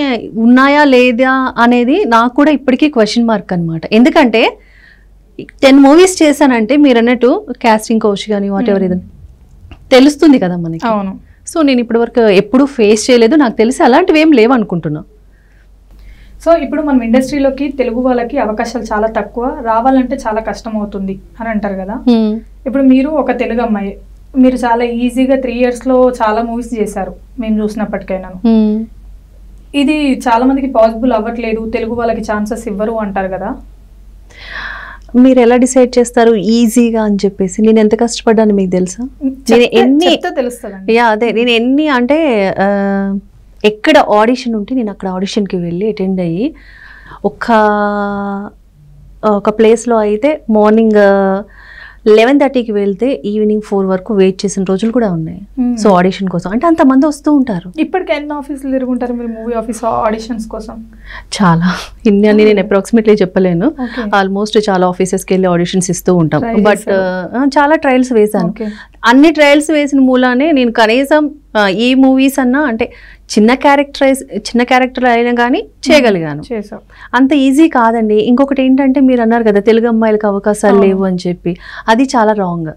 ఉన్నాయా లేదా అనేది నాకు కూడా ఇప్పటికీ క్వశ్చన్ మార్క్ అనమాట ఎందుకంటే టెన్ మూవీస్ చేశానంటే మీరు అన్నట్టు కాస్టింగ్ కోచ్ కానీ వాట్ ఎవర్ ఏదైనా తెలుస్తుంది కదా మనకి అవును సో నేను ఇప్పటి వరకు ఎప్పుడు ఫేస్ చేయలేదు నాకు తెలిసి అలాంటివి ఏం లేవు అనుకుంటున్నా సో ఇప్పుడు మనం ఇండస్ట్రీలోకి తెలుగు వాళ్ళకి అవకాశాలు చాలా తక్కువ రావాలంటే చాలా కష్టం అవుతుంది అని అంటారు కదా hmm. ఇప్పుడు మీరు ఒక తెలుగు అమ్మాయి మీరు చాలా ఈజీగా త్రీ ఇయర్స్లో చాలా మూవీస్ చేశారు మేము చూసినప్పటికైనా hmm. ఇది చాలా మందికి పాసిబుల్ అవ్వట్లేదు తెలుగు వాళ్ళకి ఛాన్సెస్ ఇవ్వరు అంటారు కదా మీరు ఎలా డిసైడ్ చేస్తారు ఈజీగా అని చెప్పేసి నేను ఎంత కష్టపడ్డాను మీకు తెలుసా నేను ఎన్ని యా అదే నేను ఎన్ని అంటే ఎక్కడ ఆడిషన్ ఉంటే నేను అక్కడ ఆడిషన్కి వెళ్ళి అటెండ్ అయ్యి ఒక ఒక ప్లేస్లో అయితే మార్నింగ్ లెవెన్ థర్టీకి వెళ్తే ఈవినింగ్ ఫోర్ వరకు వెయిట్ చేసిన రోజులు కూడా ఉన్నాయి hmm. సో ఆడిషన్ కోసం అంటే అంత మంది వస్తూ ఉంటారు ఇప్పటికి ఎన్ని ఆఫీసులు తిరుగుంటారు మీరు మూవీ ఆఫీస్ ఆడిషన్స్ కోసం చాలా ఇన్ని అని నేను అప్రాక్సిమేట్లీ hmm. చెప్పలేను ఆల్మోస్ట్ చాలా ఆఫీసెస్కి వెళ్ళి ఆడిషన్స్ ఇస్తూ ఉంటాం బట్ చాలా ట్రయల్స్ వేశాను అన్ని ట్రయల్స్ వేసిన మూలానే నేను కనీసం ఏ మూవీస్ అన్నా అంటే చిన్న క్యారెక్టరైజ్ చిన్న క్యారెక్టర్ అయినా కానీ చేయగలిగాను అంత ఈజీ కాదండి ఇంకొకటి ఏంటంటే మీరు అన్నారు కదా తెలుగు అమ్మాయిలకు అవకాశాలు లేవు అని చెప్పి అది చాలా రాంగ్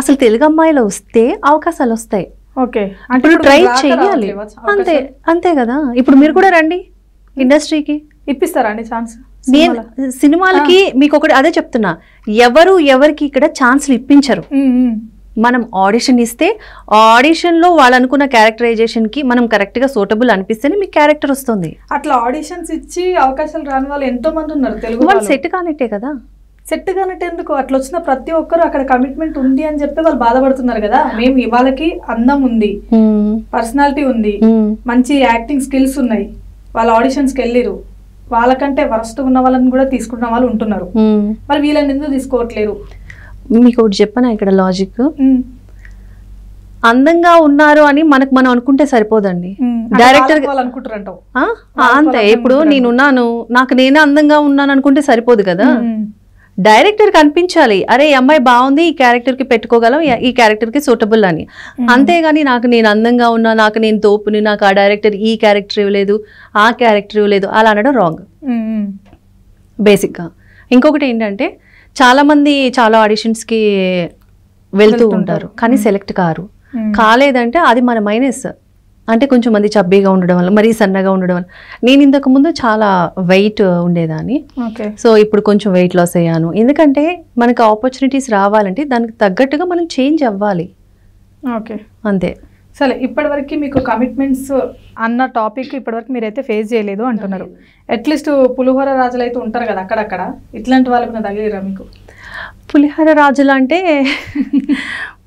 అసలు తెలుగు అమ్మాయిలు వస్తే అవకాశాలు వస్తాయి ఓకే ట్రై చేయాలి అంతే అంతే కదా ఇప్పుడు మీరు కూడా రండి ఇండస్ట్రీకి ఇప్పిస్తారా అండి ఛాన్స్ నేను సినిమాలకి మీకు ఒకటి అదే చెప్తున్నా ఎవరు ఎవరికి ఇక్కడ ఛాన్స్లు ఇప్పించరు మనం ఆడిషన్ ఇస్తే ఆడిషన్లో వాళ్ళు అనుకున్న క్యారెక్టరైజేషన్కి మనం కరెక్ట్గా సూటబుల్ అనిపిస్తేనే మీకు క్యారెక్టర్ వస్తుంది అట్లా ఆడిషన్స్ ఇచ్చి అవకాశాలు రాని వాళ్ళు ఎంతో మంది ఉన్నారు తెలుగు వాళ్ళు సెట్ కానిట్టే కదా సెట్ కానట్టు ఎందుకు అట్లా వచ్చిన ప్రతి ఒక్కరు అక్కడ కమిట్మెంట్ ఉంది అని చెప్పి వాళ్ళు బాధపడుతున్నారు కదా మేము ఇవాళకి అందం ఉంది పర్సనాలిటీ ఉంది మంచి యాక్టింగ్ స్కిల్స్ ఉన్నాయి వాళ్ళ ఆడిషన్స్కి వెళ్ళిరు వాళ్ళకంటే వరస్ట్ ఉన్న వాళ్ళని కూడా తీసుకున్న వాళ్ళు ఉంటున్నారు మరి వీళ్ళని ఎందుకు తీసుకోవట్లేరు మీకు ఒకటి చెప్పనా ఇక్కడ లాజిక్ అందంగా ఉన్నారు అని మనకు మనం అనుకుంటే సరిపోదండి డైరెక్టర్ అంతే ఇప్పుడు నేనున్నాను నాకు నేనే అందంగా ఉన్నాను అనుకుంటే సరిపోదు కదా డైరెక్టర్ కనిపించాలి అరే ఈ అమ్మాయి బాగుంది ఈ క్యారెక్టర్ కి పెట్టుకోగలం ఈ క్యారెక్టర్ కి సూటబుల్ అని అంతేగాని నాకు నేను అందంగా ఉన్నా నాకు నేను తోపుని నాకు ఆ డైరెక్టర్ ఈ క్యారెక్టర్ ఇవ్వలేదు ఆ క్యారెక్టర్ ఇవ్వలేదు అలా అనడం రాంగ్ బేసిక్ గా ఇంకొకటి ఏంటంటే చాలామంది చాలా ఆడిషన్స్కి వెళ్తూ ఉంటారు కానీ సెలెక్ట్ కారు కాలేదంటే అది మన మైనస్ అంటే కొంచెం మంది చబ్బీగా ఉండడం వల్ల మరీ సన్నగా ఉండడం వల్ల నేను ఇంతకు ముందు చాలా వెయిట్ ఉండేదాన్ని సో ఇప్పుడు కొంచెం వెయిట్ లాస్ అయ్యాను ఎందుకంటే మనకు ఆపర్చునిటీస్ రావాలంటే దానికి తగ్గట్టుగా మనం చేంజ్ అవ్వాలి ఓకే అంతే సరే ఇప్పటివరకు మీకు కమిట్మెంట్స్ అన్న టాపిక్ ఇప్పటివరకు మీరైతే ఫేస్ చేయలేదు అంటున్నారు అట్లీస్ట్ పులిహోర రాజులు అయితే ఉంటారు కదా అక్కడక్కడ ఇట్లాంటి వాళ్ళకి తగిలిరా మీకు పులిహోర రాజులు అంటే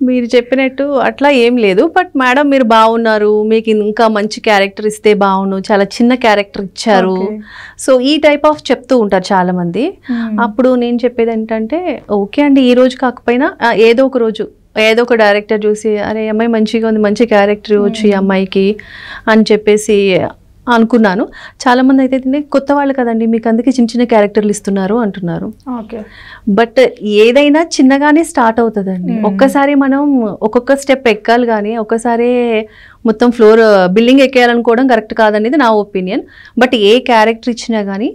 మీరు చెప్పినట్టు అట్లా ఏం లేదు బట్ మేడం మీరు బాగున్నారు మీకు ఇంకా మంచి క్యారెక్టర్ ఇస్తే బాగును చాలా చిన్న క్యారెక్టర్ ఇచ్చారు సో ఈ టైప్ ఆఫ్ చెప్తూ ఉంటారు చాలామంది hmm. అప్పుడు నేను చెప్పేది ఏంటంటే ఓకే అండి ఈ రోజు కాకపోయినా ఏదో ఒక రోజు ఏదో ఒక డైరెక్టర్ చూసి అరే అమ్మాయి మంచిగా ఉంది మంచి క్యారెక్టర్ hmm. వచ్చి అమ్మాయికి అని చెప్పేసి అనుకున్నాను చాలామంది అయితే కొత్త వాళ్ళు కదండి మీకు అందుకే చిన్న చిన్న క్యారెక్టర్లు ఇస్తున్నారు అంటున్నారు బట్ ఏదైనా చిన్నగానే స్టార్ట్ అవుతుందండి hmm. ఒక్కసారి మనం ఒక్కొక్క స్టెప్ ఎక్కాలి కానీ ఒక్కసారి మొత్తం ఫ్లోర్ బిల్డింగ్ uh, ఎక్కేయాలనుకోవడం కరెక్ట్ కాదనేది నా ఒపీనియన్ బట్ ఏ క్యారెక్టర్ ఇచ్చినా కానీ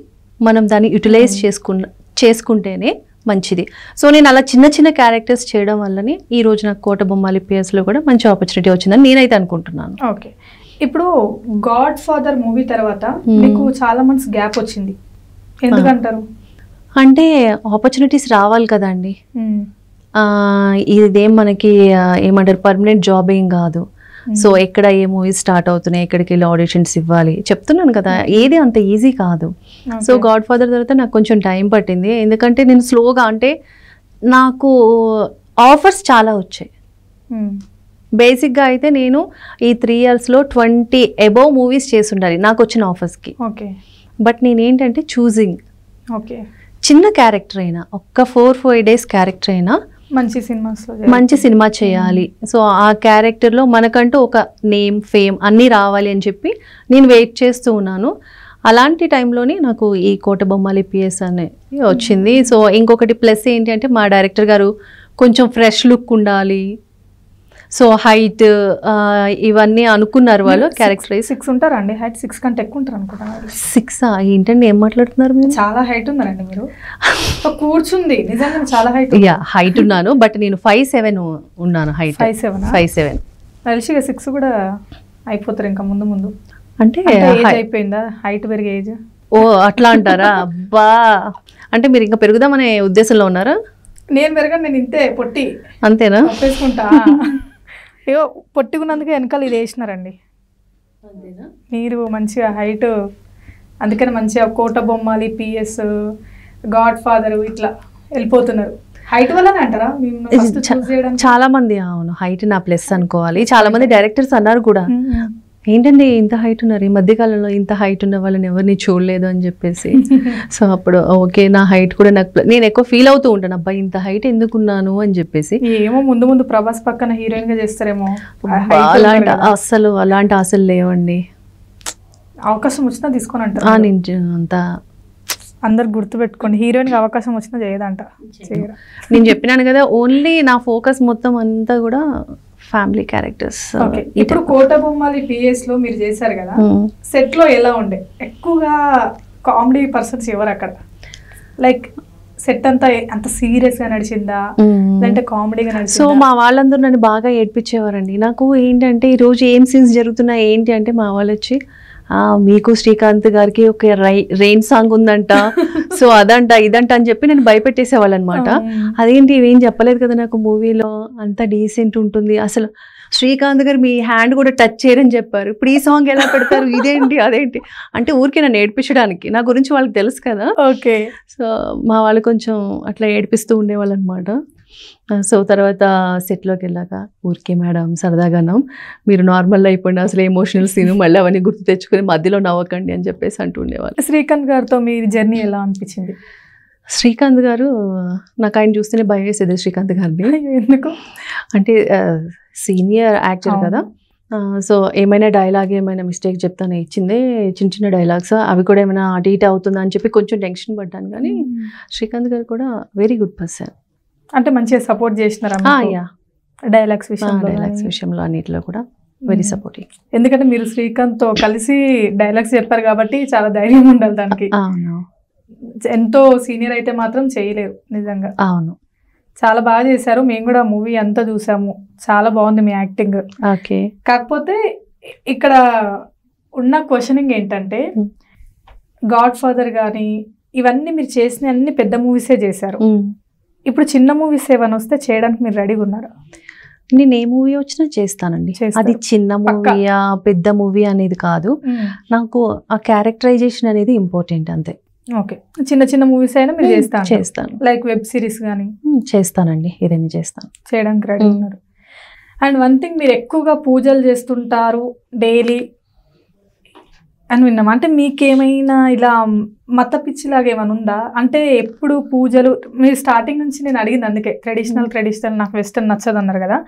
మనం దాన్ని యూటిలైజ్ hmm. చేసుకున్న చేసుకుంటేనే మంచిది సో నేను అలా చిన్న చిన్న క్యారెక్టర్స్ చేయడం వల్లనే ఈ రోజు నాకు కోట బొమ్మాలి లో కూడా మంచి ఆపర్చునిటీ వచ్చిందని నేనైతే అనుకుంటున్నాను ఓకే ఇప్పుడు గాడ్ ఫాదర్ మూవీ తర్వాత hmm. మీకు చాలా మంత్స్ గ్యాప్ వచ్చింది ఎందుకంటారు అంటే ఆపర్చునిటీస్ రావాలి కదండి hmm. ఇదేం మనకి ఏమంటారు పర్మనెంట్ జాబ్ ఏం కాదు సో hmm. ఎక్కడ ఏ మూవీ స్టార్ట్ అవుతున్నాయి ఎక్కడికి వెళ్ళి ఆడిషన్స్ ఇవ్వాలి చెప్తున్నాను కదా hmm. ఏది అంత ఈజీ కాదు సో గాడ్ ఫాదర్ తర్వాత నాకు కొంచెం టైం పట్టింది ఎందుకంటే నేను స్లోగా అంటే నాకు ఆఫర్స్ చాలా వచ్చాయి బేసిక్గా hmm. అయితే నేను ఈ త్రీ ఇయర్స్లో ట్వంటీ అబౌవ్ మూవీస్ చేసి ఉండాలి నాకు వచ్చిన ఆఫర్స్కి ఓకే బట్ నేనేంటంటే చూజింగ్ ఓకే చిన్న క్యారెక్టర్ అయినా ఒక్క ఫోర్ ఫైవ్ డేస్ క్యారెక్టర్ అయినా మంచి సినిమాస్లో మంచి సినిమా చేయాలి సో ఆ క్యారెక్టర్లో మనకంటూ ఒక నేమ్ ఫేమ్ అన్నీ రావాలి అని చెప్పి నేను వెయిట్ చేస్తూ ఉన్నాను అలాంటి టైంలోనే నాకు ఈ కోట కోటబొమ్మలి పిఎస్ అనే వచ్చింది సో ఇంకొకటి ప్లస్ ఏంటి అంటే మా డైరెక్టర్ గారు కొంచెం ఫ్రెష్ లుక్ ఉండాలి సో హైట్ ఇవన్నీ అనుకున్నారు వాళ్ళు క్యారెక్టర్ సిక్స్ ఉంటారు అండి హైట్ సిక్స్ కంటే ఎక్కువ ఉంటారు అనుకుంటున్నారు సిక్స్ ఏంటండి ఏం మాట్లాడుతున్నారు మీరు చాలా హైట్ ఉన్నారండి మీరు కూర్చుంది నిజంగా చాలా హైట్ యా హైట్ ఉన్నాను బట్ నేను ఫైవ్ సెవెన్ ఉన్నాను height five seven five seven కలిసిగా సిక్స్ కూడా అయిపోతారు ఇంకా ముందు ముందు అంటే అయిపోయిందా హైట్ పెరిగే ఏజ్ ఓ అట్లా అంటారా అబ్బా అంటే మీరు ఇంకా పెరుగుదామనే ఉద్దేశంలో ఉన్నారా నేను పెరగను నేను ఇంతే పొట్టి అంతేనా ఒప్పేసుకుంటా ఏ పొట్టుకున్నందుకు వెనకాల ఇది వేసినారండి మీరు మంచిగా హైట్ అందుకని మంచిగా కోట బొమ్మలు పిఎస్ గాడ్ ఫాదర్ ఇట్లా వెళ్ళిపోతున్నారు హైట్ వల్లనే అంటారా చాలా మంది అవును హైట్ నా ప్లస్ అనుకోవాలి చాలా మంది డైరెక్టర్స్ అన్నారు కూడా ఏంటండి ఇంత హైట్ ఉన్నారు ఈ మధ్యకాలంలో ఇంత హైట్ ఉన్న వాళ్ళని ఎవరిని చూడలేదు అని చెప్పేసి సో అప్పుడు ఓకే నా హైట్ కూడా నాకు నేను ఎక్కువ ఫీల్ అవుతూ ఉంటాను అబ్బాయి ఇంత హైట్ ఎందుకున్నాను అని చెప్పేసి ఏమో ముందు ముందు ప్రభాస్ పక్కన హీరోయిన్ గా చేస్తారేమో అలాంటి అస్సలు అలాంటి ఆశలు లేవండి అవకాశం వచ్చినా తీసుకొని అంట అంతా అందరు గుర్తుపెట్టుకోండి హీరోయిన్ అవకాశం వచ్చినా చేయదంట నేను చెప్పినాను కదా ఓన్లీ నా ఫోకస్ మొత్తం అంతా కూడా ఫ్యామిలీ uh, క్యారెక్టర్స్ ఇప్పుడు కోట బొమ్మలు పిఎస్ లో మీరు చేశారు కదా hmm. సెట్ లో ఎలా ఉండే ఎక్కువగా కామెడీ పర్సన్స్ ఎవరు అక్కడ లైక్ సెట్ అంతా అంత సీరియస్ గా నడిచిందా hmm. లేదంటే కామెడీగా సో మా వాళ్ళందరూ నన్ను బాగా ఏడ్పించేవారండి నాకు ఏంటంటే ఈ రోజు ఏం సీన్స్ జరుగుతున్నాయి ఏంటి అంటే మా వాళ్ళు వచ్చి మీకు శ్రీకాంత్ గారికి ఒక రెయిన్ సాంగ్ ఉందంట సో అదంట ఇదంట అని చెప్పి నేను భయపెట్టేసేవాళ్ళు అనమాట అదేంటి ఇవేం చెప్పలేదు కదా నాకు మూవీలో అంత డీసెంట్ ఉంటుంది అసలు శ్రీకాంత్ గారు మీ హ్యాండ్ కూడా టచ్ చేయరని చెప్పారు ఇప్పుడు ఈ సాంగ్ ఎలా పెడతారు ఇదేంటి అదేంటి అంటే ఊరికే నన్ను ఏడిపించడానికి నా గురించి వాళ్ళకి తెలుసు కదా ఓకే సో మా వాళ్ళు కొంచెం అట్లా ఏడిపిస్తూ ఉండేవాళ్ళు అనమాట సో తర్వాత సెట్లోకి వెళ్ళాక ఊరికే మేడం సరదాగానం మీరు నార్మల్ అయిపోయిన అసలు ఎమోషనల్ సీన్ మళ్ళీ అవన్నీ గుర్తు తెచ్చుకొని మధ్యలో నవ్వకండి అని చెప్పేసి అంటుండేవాళ్ళు శ్రీకాంత్ గారితో మీ జర్నీ ఎలా అనిపించింది శ్రీకాంత్ గారు నాకు ఆయన చూస్తేనే భయం వేసేది శ్రీకాంత్ గారిని ఎందుకు అంటే సీనియర్ యాక్టర్ కదా సో ఏమైనా డైలాగ్ ఏమైనా మిస్టేక్ చెప్తాను ఇచ్చిందే చిన్న చిన్న డైలాగ్స్ అవి కూడా ఏమైనా అటు ఇటు అవుతుందా అని చెప్పి కొంచెం టెన్షన్ పడ్డాను కానీ శ్రీకాంత్ గారు కూడా వెరీ గుడ్ పర్సన్ అంటే మంచిగా సపోర్ట్ చేసినారా డైలాగ్స్ విషయంలో డైలాగ్స్ విషయంలో అన్నిటిలో కూడా వెరీ సపోర్టింగ్ ఎందుకంటే మీరు శ్రీకాంత్ తో కలిసి డైలాగ్స్ చెప్పారు కాబట్టి చాలా ధైర్యం ఉండాలి దానికి అవును ఎంతో సీనియర్ అయితే మాత్రం చేయలేరు నిజంగా అవును చాలా బాగా చేశారు మేము కూడా మూవీ అంతా చూసాము చాలా బాగుంది మీ యాక్టింగ్ ఓకే కాకపోతే ఇక్కడ ఉన్న క్వశ్చనింగ్ ఏంటంటే గాడ్ ఫాదర్ కానీ ఇవన్నీ మీరు చేసిన అన్ని పెద్ద మూవీసే చేశారు ఇప్పుడు చిన్న మూవీస్ ఏమైనా వస్తే చేయడానికి మీరు రెడీగా ఉన్నారు నేను ఏ మూవీ వచ్చినా చేస్తానండి అది చిన్న మూవీయా పెద్ద మూవీ అనేది కాదు నాకు ఆ క్యారెక్టరైజేషన్ అనేది ఇంపార్టెంట్ అంతే ఓకే చిన్న చిన్న మూవీస్ అయినా మీరు చేస్తాను చేస్తాను లైక్ వెబ్ సిరీస్ కానీ చేస్తానండి ఏదైనా చేస్తాను చేయడానికి రెడీ ఉన్నారు అండ్ వన్ థింగ్ మీరు ఎక్కువగా పూజలు చేస్తుంటారు డైలీ అని విన్నాం అంటే మీకేమైనా ఇలా మత పిచ్చిలాగా ఏమైనా ఉందా అంటే ఎప్పుడు పూజలు మీరు స్టార్టింగ్ నుంచి నేను అడిగింది అందుకే ట్రెడిషనల్ ట్రెడిషనల్ నాకు వెస్టర్న్ నచ్చదు అన్నారు కదా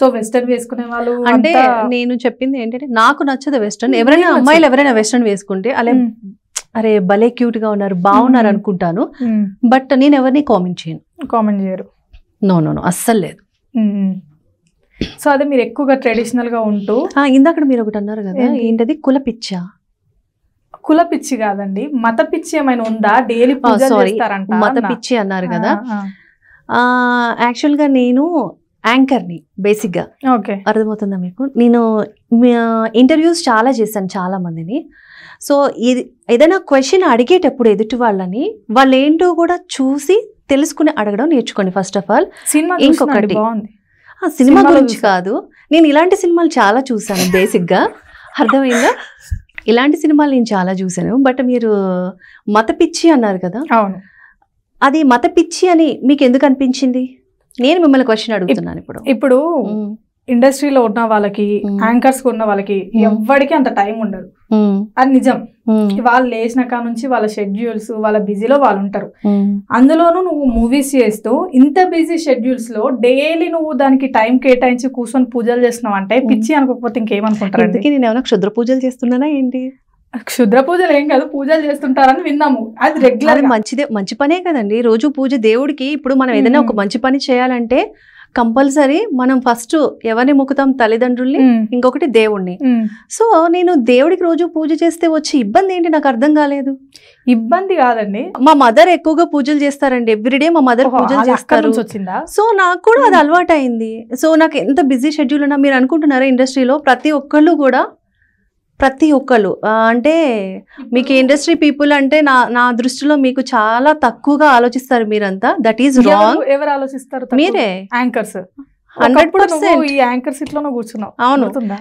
సో వెస్టర్న్ వేసుకునే వాళ్ళు అంటే నేను చెప్పింది ఏంటంటే నాకు నచ్చదు వెస్టర్న్ ఎవరైనా అమ్మాయిలు ఎవరైనా వెస్టర్న్ వేసుకుంటే అలా అరే భలే క్యూట్ గా ఉన్నారు బాగున్నారు అనుకుంటాను బట్ నేను ఎవరిని కామెంట్ చేయను కామెంట్ చేయరు నో నో నో అస్సలు లేదు సో అదే మీరు ఎక్కువగా ట్రెడిషనల్ గా ఉంటూ ఇందాక మీరు ఒకటి అన్నారు కదా ఏంటది కుల పిచ్చ కుల పిచ్చి కాదండి మత పిచ్చి ఏమైనా ఉందా డైలీ సారీ మత పిచ్చి అన్నారు కదా యాక్చువల్గా నేను యాంకర్ని బేసిక్గా ఓకే అర్థమవుతుందా మీకు నేను ఇంటర్వ్యూస్ చాలా చేశాను చాలా మందిని సో ఇది ఏదైనా క్వశ్చన్ అడిగేటప్పుడు ఎదుటి వాళ్ళని వాళ్ళు ఏంటో కూడా చూసి తెలుసుకుని అడగడం నేర్చుకోండి ఫస్ట్ ఆఫ్ ఆల్ సినిమా ఇంకొకటి సినిమా గురించి కాదు నేను ఇలాంటి సినిమాలు చాలా చూసాను బేసిక్గా అర్థమైందా ఇలాంటి సినిమాలు నేను చాలా చూశాను బట్ మీరు మత పిచ్చి అన్నారు కదా అవును అది మత పిచ్చి అని మీకు ఎందుకు అనిపించింది నేను మిమ్మల్ని క్వశ్చన్ అడుగుతున్నాను ఇప్పుడు ఇప్పుడు ఇండస్ట్రీలో ఉన్న వాళ్ళకి యాంకర్స్ ఉన్న వాళ్ళకి ఎవరికి అంత టైం ఉండదు అది నిజం వాళ్ళు లేచినాక నుంచి వాళ్ళ షెడ్యూల్స్ వాళ్ళ బిజీలో వాళ్ళు ఉంటారు అందులోనూ నువ్వు మూవీస్ చేస్తూ ఇంత బిజీ షెడ్యూల్స్ లో డైలీ నువ్వు దానికి టైం కేటాయించి కూర్చొని పూజలు చేస్తున్నావు అంటే పిచ్చి అనుకోకపోతే ఇంకేమనుకుంటారు అందుకే నేను ఏమైనా క్షుద్ర పూజలు చేస్తున్నానా ఏంటి క్షుద్ర పూజలు ఏం కాదు పూజలు చేస్తుంటారని విన్నాము అది రెగ్యులర్ మంచిదే మంచి పనే కదండి రోజు పూజ దేవుడికి ఇప్పుడు మనం ఏదైనా ఒక మంచి పని చేయాలంటే కంపల్సరీ మనం ఫస్ట్ ఎవరిని ముక్కుతాం తల్లిదండ్రుల్ని ఇంకొకటి దేవుణ్ణి సో నేను దేవుడికి రోజు పూజ చేస్తే వచ్చే ఇబ్బంది ఏంటి నాకు అర్థం కాలేదు ఇబ్బంది కాదండి మా మదర్ ఎక్కువగా పూజలు చేస్తారండి ఎవ్రీడే మా మదర్ పూజలు చేస్తారు సో నాకు కూడా అది అలవాటు అయింది సో నాకు ఎంత బిజీ షెడ్యూల్ ఉన్నా మీరు అనుకుంటున్నారా ఇండస్ట్రీలో ప్రతి ఒక్కళ్ళు కూడా ప్రతి ఒక్కరు అంటే మీకు ఇండస్ట్రీ పీపుల్ అంటే నా నా దృష్టిలో మీకు చాలా తక్కువగా ఆలోచిస్తారు మీరంతా దట్ ఈస్ రాంగ్ ఎవరు ఆలోచిస్తారు మీరే యాంకర్స్ అవును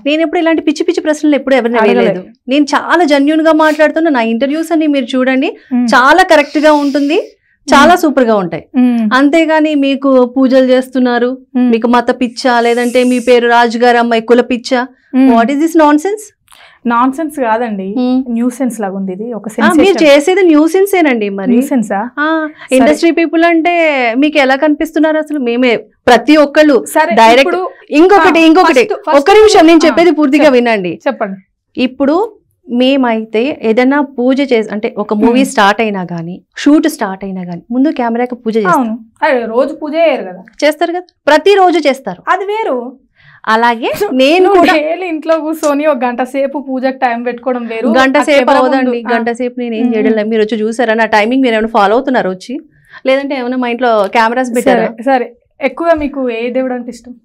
నేను ఎప్పుడు ఇలాంటి పిచ్చి పిచ్చి ప్రశ్నలు ఎప్పుడు ఎవరిని అడగలేదు నేను చాలా జెన్యున్ గా మాట్లాడుతున్నా నా ఇంటర్వ్యూస్ అన్ని మీరు చూడండి చాలా కరెక్ట్ గా ఉంటుంది చాలా సూపర్ గా ఉంటాయి అంతేగాని మీకు పూజలు చేస్తున్నారు మీకు మత పిచ్చ లేదంటే మీ పేరు రాజుగారు అమ్మాయి కుల పిచ్చ what is this nonsense nonsense కాదండి న్యూసెన్స్ hmm. లాగా ఉంది ఇది ఒక మీరు చేసేది న్యూసెన్స్ ఏనండి మరి న్యూసెన్సా ఇండస్ట్రీ పీపుల్ అంటే మీకు ఎలా కనిపిస్తున్నారు అసలు మేమే ప్రతి ఒక్కళ్ళు డైరెక్ట్ ఇంకొకటి ఇంకొకటి ఒక్క నిమిషం నేను చెప్పేది పూర్తిగా వినండి చెప్పండి ఇప్పుడు మేమైతే ఏదైనా పూజ చేసి అంటే ఒక hmm. మూవీ స్టార్ట్ అయినా కానీ షూట్ స్టార్ట్ అయినా కానీ ముందు కెమెరాకి పూజ చేస్తాం రోజు పూజ కదా చేస్తారు కదా ప్రతి రోజు చేస్తారు అది వేరు అలాగే నేను డైలీ ఇంట్లో కూర్చొని ఒక గంట సేపు పూజకు టైం పెట్టుకోవడం వేరు గంట సేపు అవదండి గంట సేపు నేను ఏం చేయడం లేదు మీరు వచ్చి చూసారా నా టైమింగ్ మీరు ఏమైనా ఫాలో అవుతున్నారు వచ్చి లేదంటే ఏమైనా మా ఇంట్లో కెమెరాస్ పెట్టారు సరే ఎక్కువగా మీకు ఏ దేవుడు అంటే ఇష్టం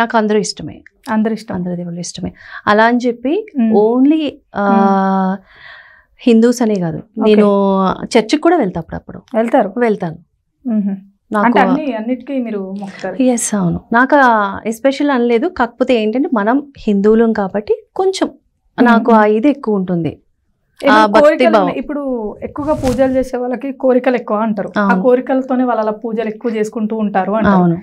నాకు అందరూ ఇష్టమే అందరూ ఇష్టం అందరి దేవుళ్ళు ఇష్టమే అలా అని చెప్పి ఓన్లీ హిందూస్ అనే కాదు నేను చర్చికి కూడా వెళ్తా అప్పుడప్పుడు వెళ్తారు వెళ్తాను నాకు అన్నిటికీ మీరు ఎస్ అవును నాకు ఎస్పెషల్ అనలేదు కాకపోతే ఏంటంటే మనం హిందువులం కాబట్టి కొంచెం నాకు ఆ ఇది ఎక్కువ ఉంటుంది ఇప్పుడు ఎక్కువగా పూజలు చేసే వాళ్ళకి కోరికలు ఎక్కువ అంటారు ఆ కోరికలతోనే వాళ్ళు అలా పూజలు ఎక్కువ చేసుకుంటూ ఉంటారు అవును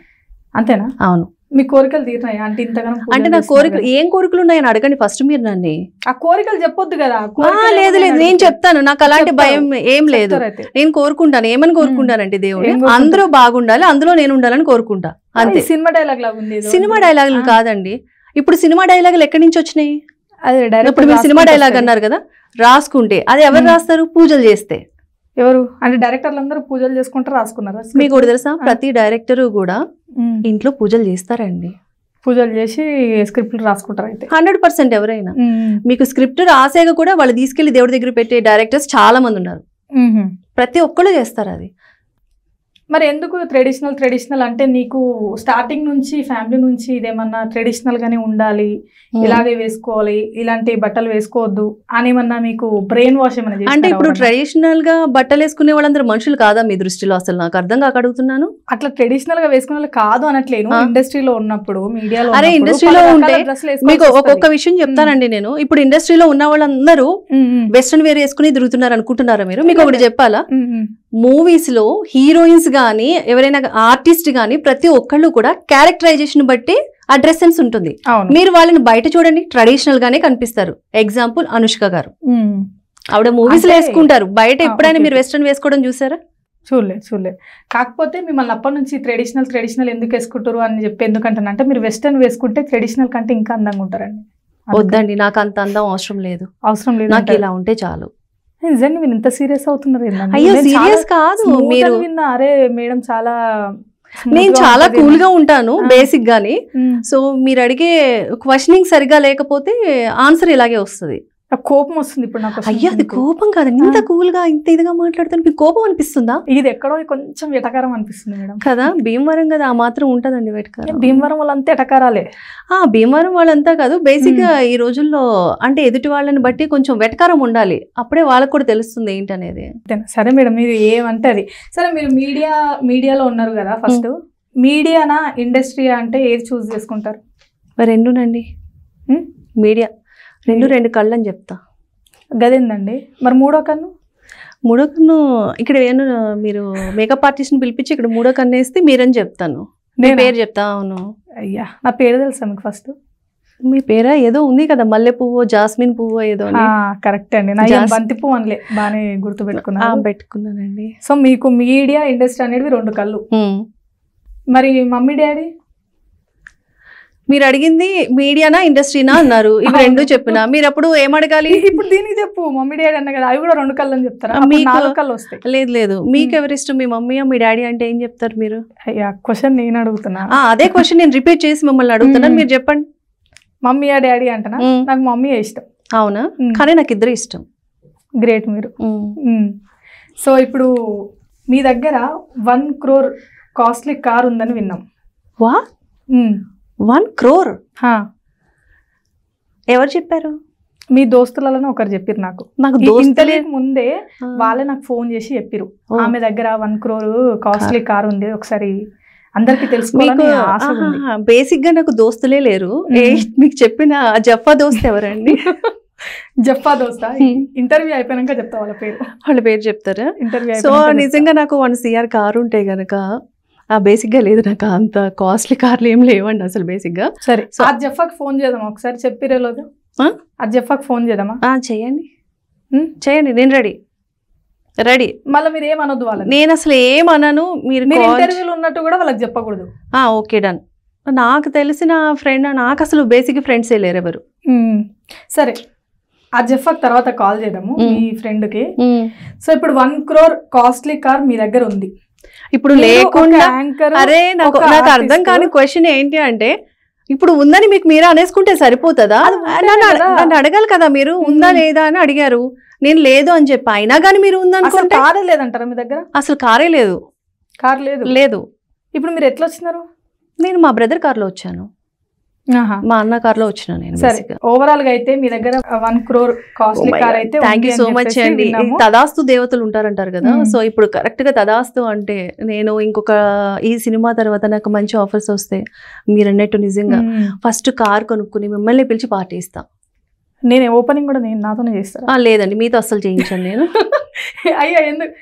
అంతేనా అవును మీ కోరికలు తీరినాయా అంటే ఇంతగా అంటే నా కోరికలు ఏం కోరికలు ఉన్నాయని అడగండి ఫస్ట్ మీరు నన్ను ఆ కోరికలు చెప్పొద్దు కదా లేదు లేదు నేను చెప్తాను నాకు అలాంటి భయం ఏం లేదు నేను కోరుకుంటాను ఏమని కోరుకుంటానండి దేవుడు అందరూ బాగుండాలి అందులో నేను ఉండాలని కోరుకుంటా అంతే సినిమా డైలాగ్ లాగా ఉంది సినిమా డైలాగ్ కాదండి ఇప్పుడు సినిమా డైలాగులు ఎక్కడి నుంచి వచ్చినాయి అదే ఇప్పుడు మీరు సినిమా డైలాగ్ అన్నారు కదా రాసుకుంటే అది ఎవరు రాస్తారు పూజలు చేస్తే ఎవరు అంటే డైరెక్టర్లు అందరూ పూజలు చేసుకుంటారు రాసుకున్నారు మీకు కూడా తెలుసా ప్రతి డైరెక్టర్ కూడా ఇంట్లో పూజలు చేస్తారండి పూజలు చేసి స్క్రిప్ట్ రాసుకుంటారు అయితే హండ్రెడ్ పర్సెంట్ ఎవరైనా మీకు స్క్రిప్ట్ రాసాక కూడా వాళ్ళు తీసుకెళ్లి దేవుడి దగ్గర పెట్టే డైరెక్టర్స్ చాలా మంది ఉన్నారు ప్రతి ఒక్కళ్ళు చేస్తారు అది మరి ఎందుకు ట్రెడిషనల్ ట్రెడిషనల్ అంటే నీకు స్టార్టింగ్ నుంచి ఫ్యామిలీ నుంచి ఇదేమన్నా ట్రెడిషనల్ గానే ఉండాలి hmm. ఇలాగే వేసుకోవాలి ఇలాంటి బట్టలు వేసుకోవద్దు అనేమన్నా మీకు బ్రెయిన్ వాష్ ఏమైనా అంటే ఇప్పుడు ట్రెడిషనల్ గా బట్టలు వేసుకునే వాళ్ళందరూ మనుషులు కాదా మీ దృష్టిలో అసలు నాకు అర్థం కాక అడుగుతున్నాను అట్లా ట్రెడిషనల్ గా వేసుకునే వాళ్ళు కాదు అనట్లేదు ఇండస్ట్రీలో ఉన్నప్పుడు మీడియాలో అరే ఇండస్ట్రీలో ఉంటే మీకు ఒక్కొక్క విషయం చెప్తానండి hmm. నేను ఇప్పుడు ఇండస్ట్రీలో ఉన్న వాళ్ళందరూ వెస్ట్రన్ hmm, వేర్ వేసుకుని తిరుగుతున్నారు అనుకుంటున్నారా మీరు మీకు ఒకటి చెప్పాలా మూవీస్ లో హీరోయిన్స్ కానీ ఎవరైనా ఆర్టిస్ట్ కానీ ప్రతి ఒక్కళ్ళు కూడా క్యారెక్టరైజేషన్ బట్టి అడ్రస్ సెన్స్ ఉంటుంది మీరు వాళ్ళని బయట చూడండి ట్రెడిషనల్ గానే కనిపిస్తారు ఎగ్జాంపుల్ అనుష్క గారు ఆవిడ మూవీస్ వేసుకుంటారు బయట ఎప్పుడైనా మీరు వెస్ట్రన్ వేసుకోవడం చూసారా చూడలేదు చూడలేదు కాకపోతే మిమ్మల్ని అప్పటి నుంచి ట్రెడిషనల్ ట్రెడిషనల్ ఎందుకు వేసుకుంటారు అని చెప్పి అంటే మీరు వెస్ట్రన్ వేసుకుంటే ట్రెడిషనల్ కంటే ఇంకా అందంగా ఉంటారండి వద్దండి నాకు అంత అందం అవసరం లేదు అవసరం లేదు నాకు ఇలా ఉంటే చాలు నిజంగా మీరు ఇంత సీరియస్ అవుతున్నారు అయ్యో సీరియస్ కాదు మీరు విన్నా అరే మేడం చాలా నేను చాలా కూల్ గా ఉంటాను బేసిక్ గాని సో మీరు అడిగే క్వశ్చనింగ్ సరిగా లేకపోతే ఆన్సర్ ఇలాగే వస్తుంది కోపం వస్తుంది ఇప్పుడు నాకు అయ్యా అది కోపం కాదు ఇంత కూల్ గా ఇంత ఇదిగా మాట్లాడుతుంది మీకు కోపం అనిపిస్తుందా ఇది ఎక్కడో కొంచెం ఎటకారం అనిపిస్తుంది మేడం కదా భీమవరం కదా ఆ మాత్రం ఉంటదండి వెటకారం భీమవరం వాళ్ళంతా ఎటకారాలే ఆ భీమవరం వాళ్ళంతా కాదు బేసిక్ గా ఈ రోజుల్లో అంటే ఎదుటి వాళ్ళని బట్టి కొంచెం వెటకారం ఉండాలి అప్పుడే వాళ్ళకు కూడా తెలుస్తుంది ఏంటనేది సరే మేడం మీరు ఏమంటే అది సరే మీరు మీడియా మీడియాలో ఉన్నారు కదా ఫస్ట్ మీడియానా ఇండస్ట్రీ అంటే ఏది చూస్ చేసుకుంటారు రెండునండి మీడియా రెండు రెండు కళ్ళు అని చెప్తా గదేందండి మరి మూడో కన్ను మూడో కన్ను ఇక్కడ ఏమన్నా మీరు మేకప్ ఆర్టిస్ట్ని పిలిపించి ఇక్కడ మూడో కన్ను వేస్తే మీరని చెప్తాను నేను పేరు చెప్తా అవును అయ్యా నా పేరు తెలుసా మీకు ఫస్ట్ మీ పేర ఏదో ఉంది కదా మల్లె పువ్వు జాస్మిన్ పువ్వు ఏదో కరెక్ట్ అండి బంతి పువ్వు అనలే బాగానే గుర్తు పెట్టుకున్నా పెట్టుకున్నానండి సో మీకు మీడియా ఇండస్ట్రీ అనేది రెండు కళ్ళు మరి మమ్మీ డాడీ మీరు అడిగింది మీడియానా ఇండస్ట్రీనా అన్నారు ఇవి రెండు చెప్పిన మీరు అప్పుడు ఏం అడగాలి ఇప్పుడు దీనికి చెప్పు మమ్మీ డాడీ అన్న కదా అవి కూడా రెండు కళ్ళు అని చెప్తారా మీ నాలుగు కళ్ళు వస్తాయి లేదు లేదు మీకు ఎవరిష్టం మీ మమ్మీ మీ డాడీ అంటే ఏం చెప్తారు మీరు అయ్యా క్వశ్చన్ నేను అడుగుతున్నా అదే క్వశ్చన్ నేను రిపీట్ చేసి మిమ్మల్ని అడుగుతున్నాను మీరు చెప్పండి మమ్మీ డాడీ అంటనా నాకు మమ్మీ ఇష్టం అవునా కానీ నాకు ఇద్దరు ఇష్టం గ్రేట్ మీరు సో ఇప్పుడు మీ దగ్గర వన్ క్రోర్ కాస్ట్లీ కార్ ఉందని విన్నాం వా వన్ క్రోర్ ఎవరు చెప్పారు మీ దోస్తులలో ఒకరు చెప్పారు నాకు నాకు ఇంతలేక ముందే వాళ్ళే నాకు ఫోన్ చేసి చెప్పారు ఆమె దగ్గర వన్ క్రోర్ కాస్ట్లీ కార్ ఉంది ఒకసారి అందరికి తెలుసు బేసిక్ గా నాకు దోస్తులే లేరు మీకు చెప్పిన జఫా దోస్త్ ఎవరండి జఫా దోస్త ఇంటర్వ్యూ అయిపోయాక చెప్తా వాళ్ళ పేరు వాళ్ళ పేరు చెప్తారా ఇంటర్వ్యూ సో నిజంగా నాకు వన్ సిఆర్ కారు ఉంటే గనక ఆ బేసిక్గా లేదు నాకు అంత కాస్ట్లీ కార్లు ఏం లేవండి అసలు బేసిక్ గా సరే సో ఆ జఫాకి ఫోన్ చేద్దామా ఒకసారి చెప్పిరే లేదు ఆ జఫాకి ఫోన్ చేద్దామా చేయండి చేయండి నేను రెడీ రెడీ మళ్ళీ మీరు ఏమనొద్దు వాళ్ళ నేను అసలు ఏమనను మీరు మీరు ఇంటర్వ్యూలు ఉన్నట్టు కూడా వాళ్ళకి చెప్పకూడదు ఓకే డన్ నాకు తెలిసిన ఫ్రెండ్ నాకు అసలు బేసిక్ ఏ లేరు ఎవరు సరే ఆ జఫాక్ తర్వాత కాల్ చేద్దాము మీ ఫ్రెండ్కి సో ఇప్పుడు వన్ క్రోర్ కాస్ట్లీ కార్ మీ దగ్గర ఉంది ఇప్పుడు లేకుండా అరే నాకు నాకు అర్థం కాని క్వశ్చన్ ఏంటి అంటే ఇప్పుడు ఉందని మీకు మీరే అనేసుకుంటే సరిపోతుందా నన్ను అడగాలి కదా మీరు ఉందా లేదా అని అడిగారు నేను లేదు అని చెప్పి అయినా కానీ మీరు ఉందనుకుంటే కారే లేదంటారా మీ దగ్గర అసలు కారే లేదు కార్ లేదు లేదు ఇప్పుడు మీరు ఎట్లా వచ్చినారు నేను మా బ్రదర్ కార్లో వచ్చాను మా అన్న కార్ లో వచ్చిన నేను ఓవరాల్ గా అయితే మీ దగ్గర వన్ క్రోర్ కాస్ట్లీ కార్ అయితే థ్యాంక్ యూ సో మచ్ అండి తదాస్తు దేవతలు ఉంటారంటారు కదా hmm. సో ఇప్పుడు కరెక్ట్ గా తదాస్తు అంటే నేను ఇంకొక ఈ సినిమా తర్వాత నాకు మంచి ఆఫర్స్ వస్తే మీరు అన్నట్టు నిజంగా ఫస్ట్ hmm. కార్ కొనుక్కుని మిమ్మల్ని పిలిచి పార్టీ ఇస్తాం నేను ఓపెనింగ్ కూడా నేను నాతోనే చేస్తాను లేదండి మీతో అసలు చేయించాను నేను అయ్యా ఎందుకు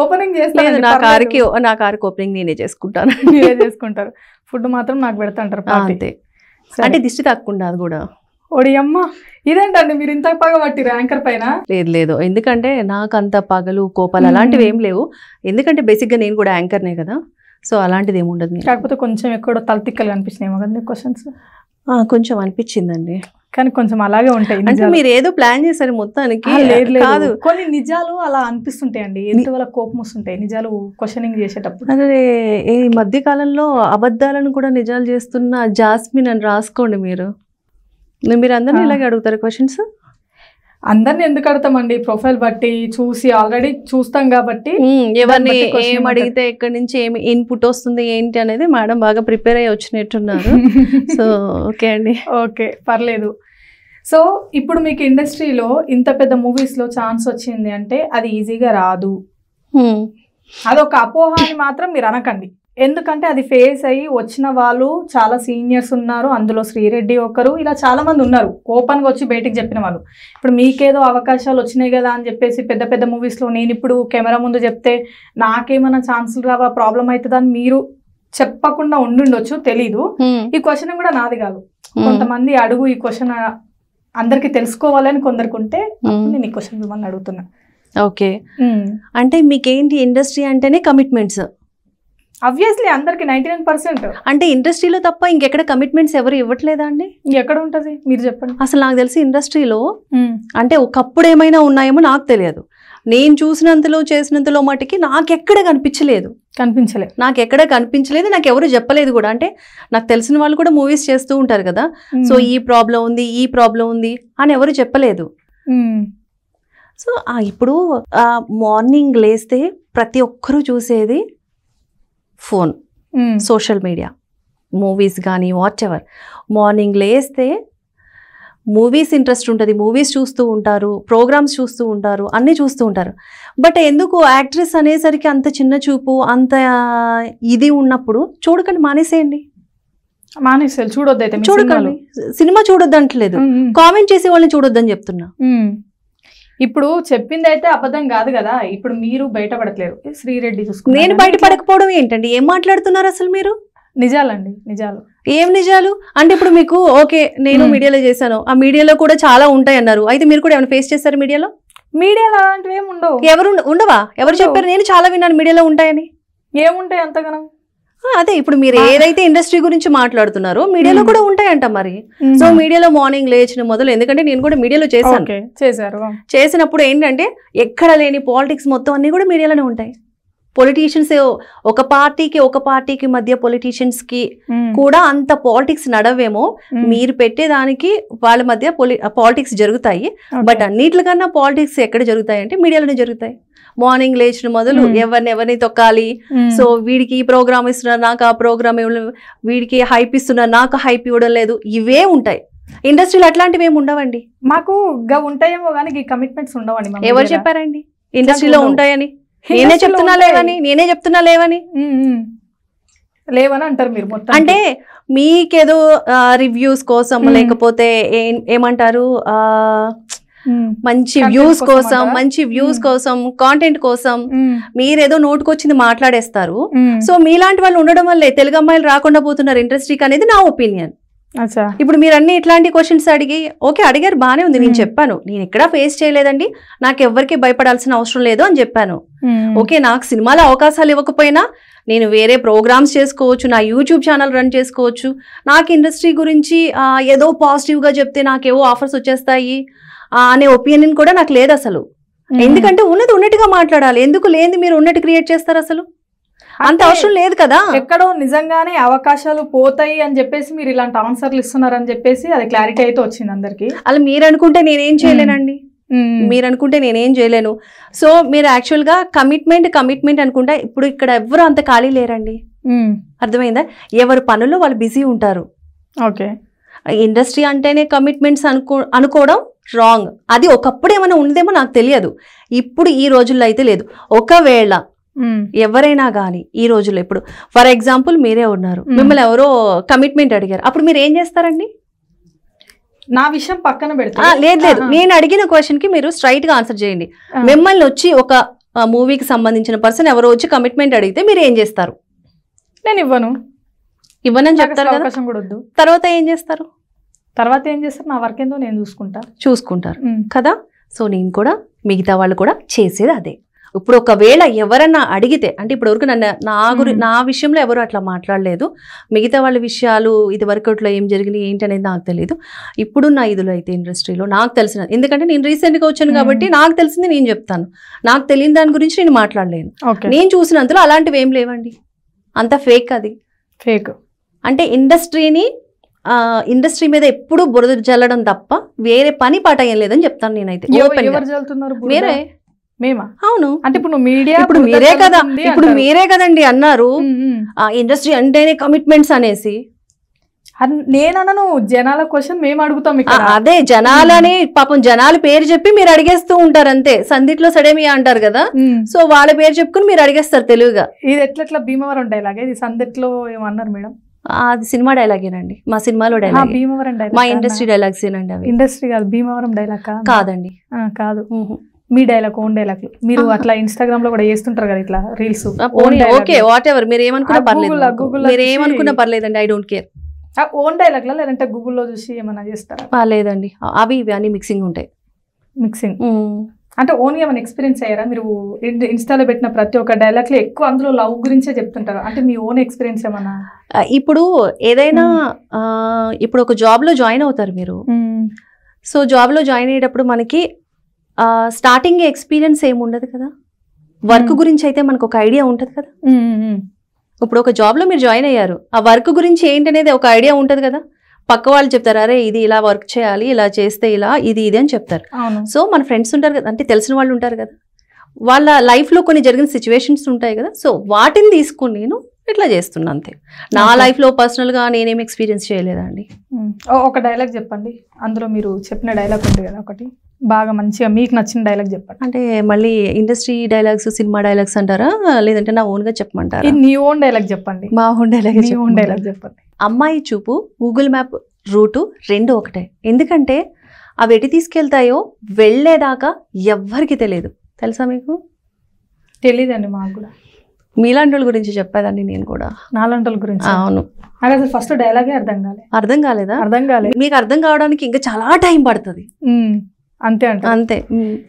ఓపెనింగ్ చేస్తాను నా కార్కి నా కార్కి ఓపెనింగ్ నేనే చేసుకుంటాను నేనే చేసుకుంటారు ఫుడ్ మాత్రం నాకు పెడతా అంటారు అంతే అంటే దిష్టి తాకుండా అది కూడా ఒడియమ్మ ఇదేంటండి మీరు ఇంత పగ యాంకర్ పైన లేదు లేదు ఎందుకంటే నాకు అంత పగలు కోపాలు అలాంటివి ఏం లేవు ఎందుకంటే బేసిక్గా నేను కూడా యాంకర్నే కదా సో అలాంటిది ఏముండదు కాకపోతే కొంచెం ఎక్కడో తలతిక్కలు కనిపించినాయి కదా క్వశ్చన్స్ కొంచెం అనిపించిందండి కానీ కొంచెం అలాగే ఉంటాయి అంటే మీరు ఏదో ప్లాన్ చేశారు మొత్తానికి కాదు కొన్ని నిజాలు అలా అనిపిస్తుంటాయండి ఎందువల్ల కోపం వస్తుంటాయి నిజాలు క్వశ్చనింగ్ చేసేటప్పుడు అదే ఈ మధ్య కాలంలో అబద్ధాలను కూడా నిజాలు చేస్తున్న జాస్మిన్ అని రాసుకోండి మీరు మీరు అందరినీ ఇలాగే అడుగుతారు క్వశ్చన్స్ అందరిని ఎందుకు అడతామండి ప్రొఫైల్ బట్టి చూసి ఆల్రెడీ చూస్తాం కాబట్టి ఎవరిని ఏం అడిగితే ఎక్కడి నుంచి ఏమి ఇన్పుట్ వస్తుంది ఏంటి అనేది మేడం బాగా ప్రిపేర్ అయ్యి వచ్చినట్టున్నారు సో ఓకే అండి ఓకే పర్లేదు సో ఇప్పుడు మీకు ఇండస్ట్రీలో ఇంత పెద్ద మూవీస్లో ఛాన్స్ వచ్చింది అంటే అది ఈజీగా రాదు అదొక అపోహ అని మాత్రం మీరు అనకండి ఎందుకంటే అది ఫేస్ అయ్యి వచ్చిన వాళ్ళు చాలా సీనియర్స్ ఉన్నారు అందులో శ్రీరెడ్డి ఒకరు ఇలా చాలా మంది ఉన్నారు ఓపెన్గా వచ్చి బయటికి చెప్పిన వాళ్ళు ఇప్పుడు మీకేదో అవకాశాలు వచ్చినాయి కదా అని చెప్పేసి పెద్ద పెద్ద మూవీస్లో నేను ఇప్పుడు కెమెరా ముందు చెప్తే నాకేమైనా ఛాన్సులు రావా ప్రాబ్లం అవుతుందని మీరు చెప్పకుండా ఉండుండొచ్చు తెలీదు ఈ క్వశ్చన్ కూడా నాది కాదు కొంతమంది అడుగు ఈ క్వశ్చన్ అందరికి తెలుసుకోవాలని కొందరికి ఉంటే నేను ఈ క్వశ్చన్ మిమ్మల్ని అడుగుతున్నా ఓకే అంటే మీకేంటి ఇండస్ట్రీ అంటేనే కమిట్మెంట్స్ అబ్వియస్లీ అందరికి నైన్టీ నైన్ పర్సెంట్ అంటే ఇండస్ట్రీలో తప్ప ఇంకెక్కడ కమిట్మెంట్స్ ఎవరు ఇవ్వట్లేదా అండి ఎక్కడ ఉంటుంది మీరు చెప్పండి అసలు నాకు తెలిసి ఇండస్ట్రీలో అంటే ఒకప్పుడు ఏమైనా ఉన్నాయేమో నాకు తెలియదు నేను చూసినంతలో చేసినంతలో మటుకి నాకెక్కడ కనిపించలేదు కనిపించలేదు నాకు ఎక్కడ కనిపించలేదు నాకు ఎవరు చెప్పలేదు కూడా అంటే నాకు తెలిసిన వాళ్ళు కూడా మూవీస్ చేస్తూ ఉంటారు కదా సో ఈ ప్రాబ్లం ఉంది ఈ ప్రాబ్లం ఉంది అని ఎవరు చెప్పలేదు సో ఇప్పుడు మార్నింగ్ లేస్తే ప్రతి ఒక్కరూ చూసేది ఫోన్ సోషల్ మీడియా మూవీస్ కానీ వాట్ ఎవర్ మార్నింగ్ లేస్తే మూవీస్ ఇంట్రెస్ట్ ఉంటుంది మూవీస్ చూస్తూ ఉంటారు ప్రోగ్రామ్స్ చూస్తూ ఉంటారు అన్నీ చూస్తూ ఉంటారు బట్ ఎందుకు యాక్ట్రెస్ అనేసరికి అంత చిన్న చూపు అంత ఇది ఉన్నప్పుడు చూడకండి మానేసేయండి మానేసేయాలి చూడొద్దు అయితే చూడకండి సినిమా చూడొద్దు అంటలేదు కామెంట్ చేసే వాళ్ళని చూడొద్దని చెప్తున్నా ఇప్పుడు చెప్పింది అయితే అబద్ధం కాదు కదా ఇప్పుడు మీరు బయటపడట్లేదు శ్రీరెడ్డి చూసుకుని నేను బయటపడకపోవడం ఏంటండి ఏం మాట్లాడుతున్నారు అసలు మీరు నిజాలండి నిజాలు ఏం నిజాలు అంటే ఇప్పుడు మీకు ఓకే నేను మీడియాలో చేశాను ఆ మీడియాలో కూడా చాలా ఉంటాయి అన్నారు అయితే మీరు కూడా ఏమైనా ఫేస్ చేస్తారు మీడియాలో మీడియాలో అలాంటివి ఏమి ఉండవు ఎవరు ఉండవా ఎవరు చెప్పారు నేను చాలా విన్నాను మీడియాలో ఉంటాయని ఏముంటాయి అంతగానం అదే ఇప్పుడు మీరు ఏదైతే ఇండస్ట్రీ గురించి మాట్లాడుతున్నారో మీడియాలో కూడా ఉంటాయంట మరి సో మీడియాలో మార్నింగ్ లేచిన మొదలు ఎందుకంటే నేను కూడా మీడియాలో చేశాను చేశారు చేసినప్పుడు ఏంటంటే ఎక్కడ లేని పాలిటిక్స్ మొత్తం అన్ని కూడా మీడియాలోనే ఉంటాయి పొలిటీషియన్స్ ఒక పార్టీకి ఒక పార్టీకి మధ్య పొలిటీషియన్స్ కి కూడా అంత పాలిటిక్స్ నడవేమో మీరు పెట్టేదానికి వాళ్ళ మధ్య పాలిటిక్స్ జరుగుతాయి బట్ అన్నిటికన్నా పాలిటిక్స్ ఎక్కడ జరుగుతాయి అంటే మీడియాలోనే జరుగుతాయి మార్నింగ్ లేచిన మొదలు ఎవరిని ఎవరిని తొక్కాలి సో వీడికి ఈ ప్రోగ్రామ్ ఇస్తున్నారు నాకు ఆ ప్రోగ్రామ్ ఇవ్వడం వీడికి హైప్ ఇస్తున్నారు నాకు హైప్ ఇవ్వడం లేదు ఇవే ఉంటాయి ఇండస్ట్రీలో అట్లాంటివి ఏమి ఉండవండి మాకు ఉంటాయేమో కానీ కమిట్మెంట్స్ ఉండవండి ఎవరు చెప్పారండి ఇండస్ట్రీలో ఉంటాయని నేనే చెప్తున్నా లేవని నేనే చెప్తున్నా లేవని లేవని అంటారు మీరు మొత్తం అంటే మీకేదో రివ్యూస్ కోసం లేకపోతే ఏమంటారు మంచి వ్యూస్ కోసం మంచి వ్యూస్ కోసం కాంటెంట్ కోసం మీరేదో నోటుకొచ్చింది మాట్లాడేస్తారు సో మీలాంటి వాళ్ళు ఉండడం వల్లే తెలుగు అమ్మాయిలు రాకుండా పోతున్నారు ఇండస్ట్రీకి అనేది నా ఒపీనియన్ ఇప్పుడు మీరు అన్ని ఇట్లాంటి క్వశ్చన్స్ అడిగి ఓకే అడిగారు బానే ఉంది నేను చెప్పాను నేను ఎక్కడా ఫేస్ చేయలేదండి నాకు ఎవరికి భయపడాల్సిన అవసరం లేదు అని చెప్పాను ఓకే నాకు సినిమాలో అవకాశాలు ఇవ్వకపోయినా నేను వేరే ప్రోగ్రామ్స్ చేసుకోవచ్చు నా యూట్యూబ్ ఛానల్ రన్ చేసుకోవచ్చు నాకు ఇండస్ట్రీ గురించి ఏదో పాజిటివ్ గా చెప్తే నాకేవో ఆఫర్స్ వచ్చేస్తాయి అనే ఒపీనియన్ కూడా నాకు లేదు అసలు ఎందుకంటే ఉన్నది ఉన్నట్టుగా మాట్లాడాలి ఎందుకు లేని మీరు ఉన్నట్టు క్రియేట్ చేస్తారు అసలు అంత అవసరం లేదు కదా ఎక్కడో నిజంగానే అవకాశాలు పోతాయి అని చెప్పేసి మీరు ఇలాంటి ఆన్సర్లు ఇస్తున్నారని చెప్పేసి అది క్లారిటీ అయితే వచ్చింది అందరికి అలా మీరు అనుకుంటే నేనేం చేయలేనండి మీరు అనుకుంటే నేనేం చేయలేను సో మీరు యాక్చువల్గా కమిట్మెంట్ కమిట్మెంట్ అనుకుంటే ఇప్పుడు ఇక్కడ ఎవరు అంత ఖాళీ లేరండి అర్థమైందా ఎవరు పనుల్లో వాళ్ళు బిజీ ఉంటారు ఓకే ఇండస్ట్రీ అంటేనే కమిట్మెంట్స్ అనుకో అనుకోవడం రాంగ్ అది ఒకప్పుడు ఏమైనా ఉండదేమో నాకు తెలియదు ఇప్పుడు ఈ రోజుల్లో అయితే లేదు ఒకవేళ Hmm. ఎవరైనా కానీ ఈ రోజుల్లో ఇప్పుడు ఫర్ ఎగ్జాంపుల్ మీరే ఉన్నారు hmm. మిమ్మల్ని ఎవరో కమిట్మెంట్ అడిగారు అప్పుడు మీరు ఏం చేస్తారండి నా విషయం పక్కన పెడతా లేదు లేదు నేను అడిగిన క్వశ్చన్ కి మీరు స్ట్రైట్ గా ఆన్సర్ చేయండి మిమ్మల్ని వచ్చి ఒక మూవీకి సంబంధించిన పర్సన్ ఎవరో వచ్చి కమిట్మెంట్ అడిగితే మీరు ఏం చేస్తారు నేను ఇవ్వను ఇవ్వనని చెప్తారు అవకాశం కూడా వద్దు తర్వాత ఏం చేస్తారు తర్వాత ఏం చేస్తారు నా వర్క్ ఏందో నేను చూసుకుంటా చూసుకుంటారు hmm. కదా సో నేను కూడా మిగతా వాళ్ళు కూడా చేసేది అదే ఇప్పుడు ఒకవేళ ఎవరన్నా అడిగితే అంటే ఇప్పుడు వరకు నన్ను నా గురి నా విషయంలో ఎవరు అట్లా మాట్లాడలేదు మిగతా వాళ్ళ విషయాలు ఇది అట్లా ఏం జరిగింది ఏంటి అనేది నాకు తెలియదు ఇప్పుడు నా ఇదిలో అయితే ఇండస్ట్రీలో నాకు తెలిసిన ఎందుకంటే నేను రీసెంట్గా వచ్చాను కాబట్టి నాకు తెలిసింది నేను చెప్తాను నాకు తెలియని దాని గురించి నేను మాట్లాడలేను నేను చూసినంతలో అలాంటివి ఏం లేవండి అంత ఫేక్ అది ఫేక్ అంటే ఇండస్ట్రీని ఇండస్ట్రీ మీద ఎప్పుడు బురద జల్లడం తప్ప వేరే పని పాట ఏం లేదని చెప్తాను నేనైతే మీరే అవును అంటే ఇప్పుడు మీడియా ఇప్పుడు మీరే కదా ఇప్పుడు మీరే కదండి అన్నారు ఇండస్ట్రీ అంటేనే కమిట్మెంట్స్ అనేసి నేనను జనాల క్వశ్చన్ మేము అడుగుతాం అదే జనాలని పాపం జనాల పేరు చెప్పి మీరు అడిగేస్తూ ఉంటారు అంతే సందిట్లో సడేమియా అంటారు కదా సో వాళ్ళ పేరు చెప్పుకుని మీరు అడిగేస్తారు తెలుగుగా ఇది ఎట్లా భీమవరం డైలాగ్ ఇది సందిట్లో ఏమన్నారు మేడం అది సినిమా డైలాగేనండి మా సినిమాలో డైలాగ్ భీమవరం డైలాగ్ మా ఇండస్ట్రీ డైలాగ్స్ ఏనండి ఇండస్ట్రీ కాదు భీమవరం డైలాగ్ కాదండి కాదు మీ డైలాగ్ ఓన్ డైలాగ్ మీరు అట్లా ఇన్స్టాగ్రామ్ లో కూడా చేస్తుంటారు కదా ఇట్లా రీల్స్ ఓకే వాట్ ఎవర్ మీరు ఏమనుకున్నా పర్లేదు మీరు ఏమనుకున్నా పర్లేదండి I don't care own dialogue లేదంటే గూగుల్లో చూసి ఏమైనా చేస్తారా లేదండి అవి ఇవి అన్ని మిక్సింగ్ ఉంటాయి మిక్సింగ్ అంటే ఓన్ ఏమైనా ఎక్స్పీరియన్స్ అయ్యారా మీరు ఇన్స్టాలో పెట్టిన ప్రతి ఒక్క డైలాగ్లో ఎక్కువ అందులో లవ్ గురించే చెప్తుంటారు అంటే మీ ఓన్ ఎక్స్పీరియన్స్ ఏమన్నా ఇప్పుడు ఏదైనా ఇప్పుడు ఒక జాబ్లో జాయిన్ అవుతారు మీరు సో జాబ్లో జాయిన్ అయ్యేటప్పుడు మనకి స్టార్టింగ్ ఎక్స్పీరియన్స్ ఏమి ఉండదు కదా వర్క్ hmm. గురించి అయితే మనకు ఒక ఐడియా ఉంటుంది కదా hmm, hmm, ఇప్పుడు ఒక జాబ్లో మీరు జాయిన్ అయ్యారు ఆ వర్క్ గురించి ఏంటనేది ఒక ఐడియా ఉంటుంది కదా పక్క వాళ్ళు చెప్తారు అరే ఇది ఇలా వర్క్ చేయాలి ఇలా చేస్తే ఇలా ఇది ఇది అని చెప్తారు సో మన ఫ్రెండ్స్ ఉంటారు కదా అంటే తెలిసిన వాళ్ళు ఉంటారు కదా వాళ్ళ లైఫ్లో కొన్ని జరిగిన సిచ్యువేషన్స్ ఉంటాయి కదా సో వాటిని తీసుకుని నేను ఇట్లా చేస్తున్నా అంతే నా లైఫ్లో పర్సనల్గా నేనేం ఎక్స్పీరియన్స్ చేయలేదండి ఒక డైలాగ్ చెప్పండి అందులో మీరు చెప్పిన డైలాగ్ ఉంది కదా ఒకటి బాగా మంచిగా మీకు నచ్చిన డైలాగ్ చెప్పండి అంటే మళ్ళీ ఇండస్ట్రీ డైలాగ్స్ సినిమా డైలాగ్స్ అంటారా లేదంటే నా ఓన్గా చెప్పమంటారా నీ ఓన్ డైలాగ్ చెప్పండి మా ఓన్ డైలాగ్ నీ ఓన్ డైలాగ్ చెప్పండి అమ్మాయి చూపు గూగుల్ మ్యాప్ రూటు రెండు ఒకటే ఎందుకంటే అవి ఎటు తీసుకెళ్తాయో వెళ్ళేదాకా ఎవ్వరికి తెలియదు తెలుసా మీకు తెలియదండి మాకు కూడా మీలాంటి గురించి చెప్పేదాన్ని నేను కూడా నాలంటల గురించి అవును అసలు ఫస్ట్ డైలాగే అర్థం కాలేదు అర్థం కాలేదా అర్థం కాలేదు మీకు అర్థం కావడానికి ఇంకా చాలా టైం పడుతుంది అంతే అంటే అంతే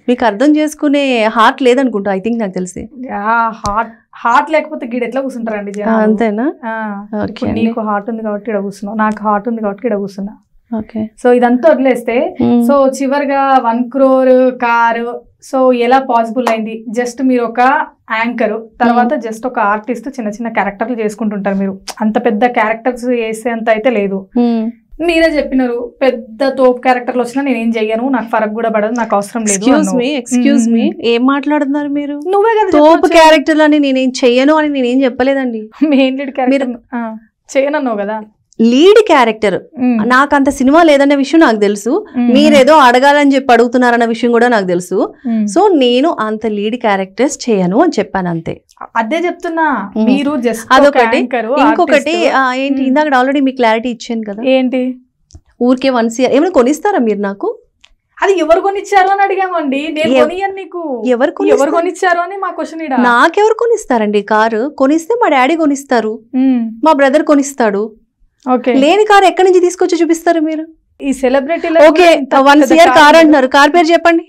మీకు అర్థం చేసుకునే హార్ట్ లేదనుకుంటా ఐ థింక్ నాకు తెలిసి హార్ట్ హార్ట్ లేకపోతే గీడ ఎట్లా కూర్చుంటారండి అంతేనా నీకు హార్ట్ ఉంది కాబట్టి ఇక్కడ కూర్చున్నావు నాకు హార్ట్ ఉంది కాబట్టి ఇక్కడ కూర్చున్నా సో ఇదంతా వదిలేస్తే సో చివరిగా వన్ క్రోర్ కారు సో ఎలా పాసిబుల్ అయింది జస్ట్ మీరు ఒక యాంకర్ తర్వాత జస్ట్ ఒక ఆర్టిస్ట్ చిన్న చిన్న క్యారెక్టర్లు చేసుకుంటుంటారు మీరు అంత పెద్ద క్యారెక్టర్స్ అంత అయితే లేదు మీరే చెప్పినారు పెద్ద తోపు క్యారెక్టర్లు వచ్చినా నేనేం చెయ్యను నాకు ఫరక్ కూడా పడదు నాకు అవసరం లేదు మీ ఎక్స్క్యూజ్ మీ ఏం మాట్లాడుతున్నారు మీరు నువ్వే కదా తోపు క్యారెక్టర్లు అని నేనేం చెయ్యను అని నేనేం చెప్పలేదండి మెయిన్ లీడ్ క్యారెక్టర్ చేయనన్నావు కదా లీడ్ క్యారెక్టర్ నాకు అంత సినిమా లేదన్న విషయం నాకు తెలుసు మీరేదో అడగాలని చెప్పి అడుగుతున్నారన్న విషయం కూడా నాకు తెలుసు సో నేను అంత లీడ్ క్యారెక్టర్స్ చేయను అని చెప్పాను అంతే అదే చెప్తున్నా మీరు అదొకటి ఇంకొకటి ఏంటి ఇందాక ఆల్రెడీ మీ క్లారిటీ ఇచ్చాను కదా ఏంటి ఊరికే వన్ సిఆర్ ఏమైనా కొనిస్తారా మీరు నాకు అది ఎవరు కొనిచ్చారు అని అడిగామండి నీకు ఎవరు ఎవరు కొనిచ్చారు అని మా క్వశ్చన్ నాకెవరు కొనిస్తారండి కారు కొనిస్తే మా డాడీ కొనిస్తారు మా బ్రదర్ కొనిస్తాడు లేని కార్ ఎక్కడి నుంచి తీసుకొచ్చి చూపిస్తారు మీరు ఈ celebrity okay one year car అంటున్నారు కార్ పేరు చెప్పండి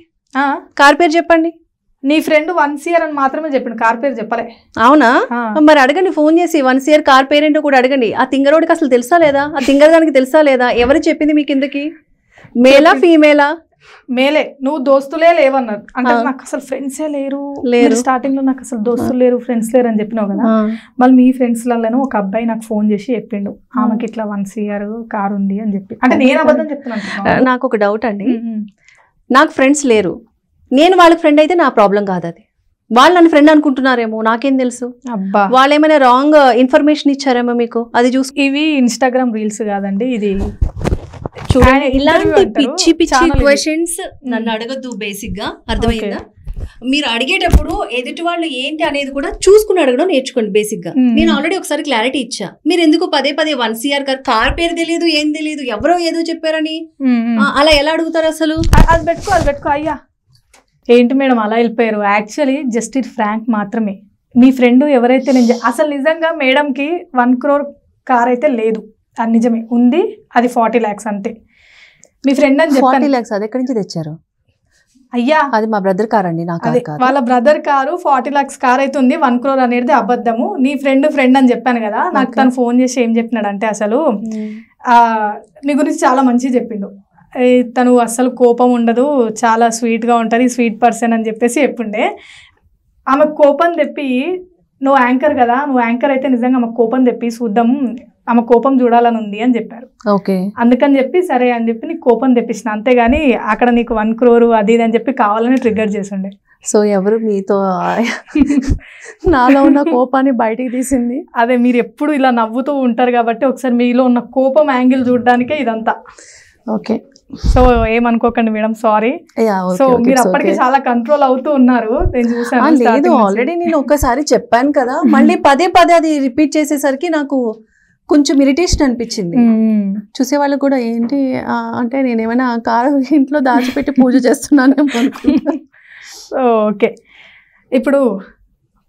కార్ పేరు చెప్పండి నీ ఫ్రెండ్ వన్ ఇయర్ అని మాత్రమే చెప్పండి కార్ పేరు చెప్పలే అవునా మరి అడగండి ఫోన్ చేసి వన్ ఇయర్ కార్ పేరేంటో కూడా అడగండి ఆ రోడ్కి అసలు తెలుసా లేదా ఆ దానికి తెలుసా లేదా ఎవరు చెప్పింది మీకు ఇందుకి మేలా ఫీమేలా మేలే నువ్వు దోస్తులే లేవన్నారు అంటే నాకు అసలు ఫ్రెండ్సే లేరు లేరు స్టార్టింగ్ లో నాకు అసలు దోస్తులు లేరు ఫ్రెండ్స్ లేరు అని చెప్పినావు కదా మళ్ళీ మీ ఫ్రెండ్స్ లలో ఒక అబ్బాయి నాకు ఫోన్ చేసి చెప్పిండు ఆమెకి ఇట్లా వన్ సిఆర్ కార్ ఉంది అని చెప్పి అంటే నేను అబద్ధం చెప్తున్నాను నాకు ఒక డౌట్ అండి నాకు ఫ్రెండ్స్ లేరు నేను వాళ్ళకి ఫ్రెండ్ అయితే నా ప్రాబ్లం కాదు అది వాళ్ళు నన్ను ఫ్రెండ్ అనుకుంటున్నారేమో నాకేం తెలుసు వాళ్ళు ఏమైనా రాంగ్ ఇన్ఫర్మేషన్ ఇచ్చారేమో మీకు అది చూసి ఇవి ఇన్స్టాగ్రామ్ రీల్స్ కాదండి ఇది ఇలాంటి పిచ్చి పిచ్చి క్వశ్చన్స్ hmm. నన్ను అడగద్దు బేసిక్ గా అర్థమైందా మీరు అడిగేటప్పుడు ఎదుటి వాళ్ళు ఏంటి అనేది కూడా చూసుకుని అడగడం నేర్చుకోండి బేసిక్ గా hmm. నేను ఆల్రెడీ ఒకసారి క్లారిటీ ఇచ్చా మీరు ఎందుకు పదే పదే వన్ సిఆర్ గారు కార్ పేరు తెలియదు ఏం తెలియదు ఎవరో ఏదో చెప్పారని hmm, అలా ఎలా అడుగుతారు అసలు అది పెట్టుకో అది పెట్టుకో అయ్యా ఏంటి మేడం అలా వెళ్ళిపోయారు యాక్చువల్లీ జస్ట్ ఇట్ ఫ్రాంక్ మాత్రమే మీ ఫ్రెండ్ ఎవరైతే నేను అసలు నిజంగా మేడంకి వన్ క్రోర్ కార్ అయితే లేదు అది నిజమే ఉంది అది ఫార్టీ ల్యాక్స్ అంతే మీ ఫ్రెండ్ అని ఫార్టీ ల్యాక్స్ అది ఎక్కడి నుంచి తెచ్చారు అయ్యా అది మా బ్రదర్ కార్ అండి నాకు వాళ్ళ brother car forty lakhs car అయితే ఉంది వన్ క్రోర్ అనేది అబద్ధము నీ ఫ్రెండ్ ఫ్రెండ్ అని చెప్పాను కదా నాకు తను ఫోన్ చేసి ఏం చెప్పినాడు అంటే అసలు మీ గురించి చాలా మంచిగా చెప్పిండు తను అస్సలు కోపం ఉండదు చాలా స్వీట్గా ఉంటుంది స్వీట్ పర్సన్ అని చెప్పేసి చెప్పిండే ఆమె కోపం తెప్పి నువ్వు యాంకర్ కదా నువ్వు యాంకర్ అయితే నిజంగా ఆమె కోపం తెప్పి చూద్దాం ఆమె కోపం చూడాలని ఉంది అని చెప్పారు ఓకే అందుకని చెప్పి సరే అని చెప్పి నీకు కోపం తెప్పించిన అంతేగాని అక్కడ నీకు వన్ క్రోర్ అది ఇది అని చెప్పి కావాలని ట్రిగ్గర్ చేసిండే సో ఎవరు మీతో నాలో ఉన్న కోపాన్ని బయటికి తీసింది అదే మీరు ఎప్పుడు ఇలా నవ్వుతూ ఉంటారు కాబట్టి ఒకసారి మీలో ఉన్న కోపం యాంగిల్ చూడడానికే ఇదంతా ఓకే సో ఏమనుకోకండి మేడం సారీ సో మీరు అప్పటికి చాలా కంట్రోల్ అవుతూ ఉన్నారు నేను చూసాను ఆల్రెడీ నేను ఒకసారి చెప్పాను కదా మళ్ళీ పదే పదే అది రిపీట్ చేసేసరికి నాకు కొంచెం ఇరిటేషన్ అనిపించింది చూసే వాళ్ళకి కూడా ఏంటి అంటే నేను ఏమైనా కారు ఇంట్లో దాచిపెట్టి పూజ చేస్తున్నాను ఓకే ఇప్పుడు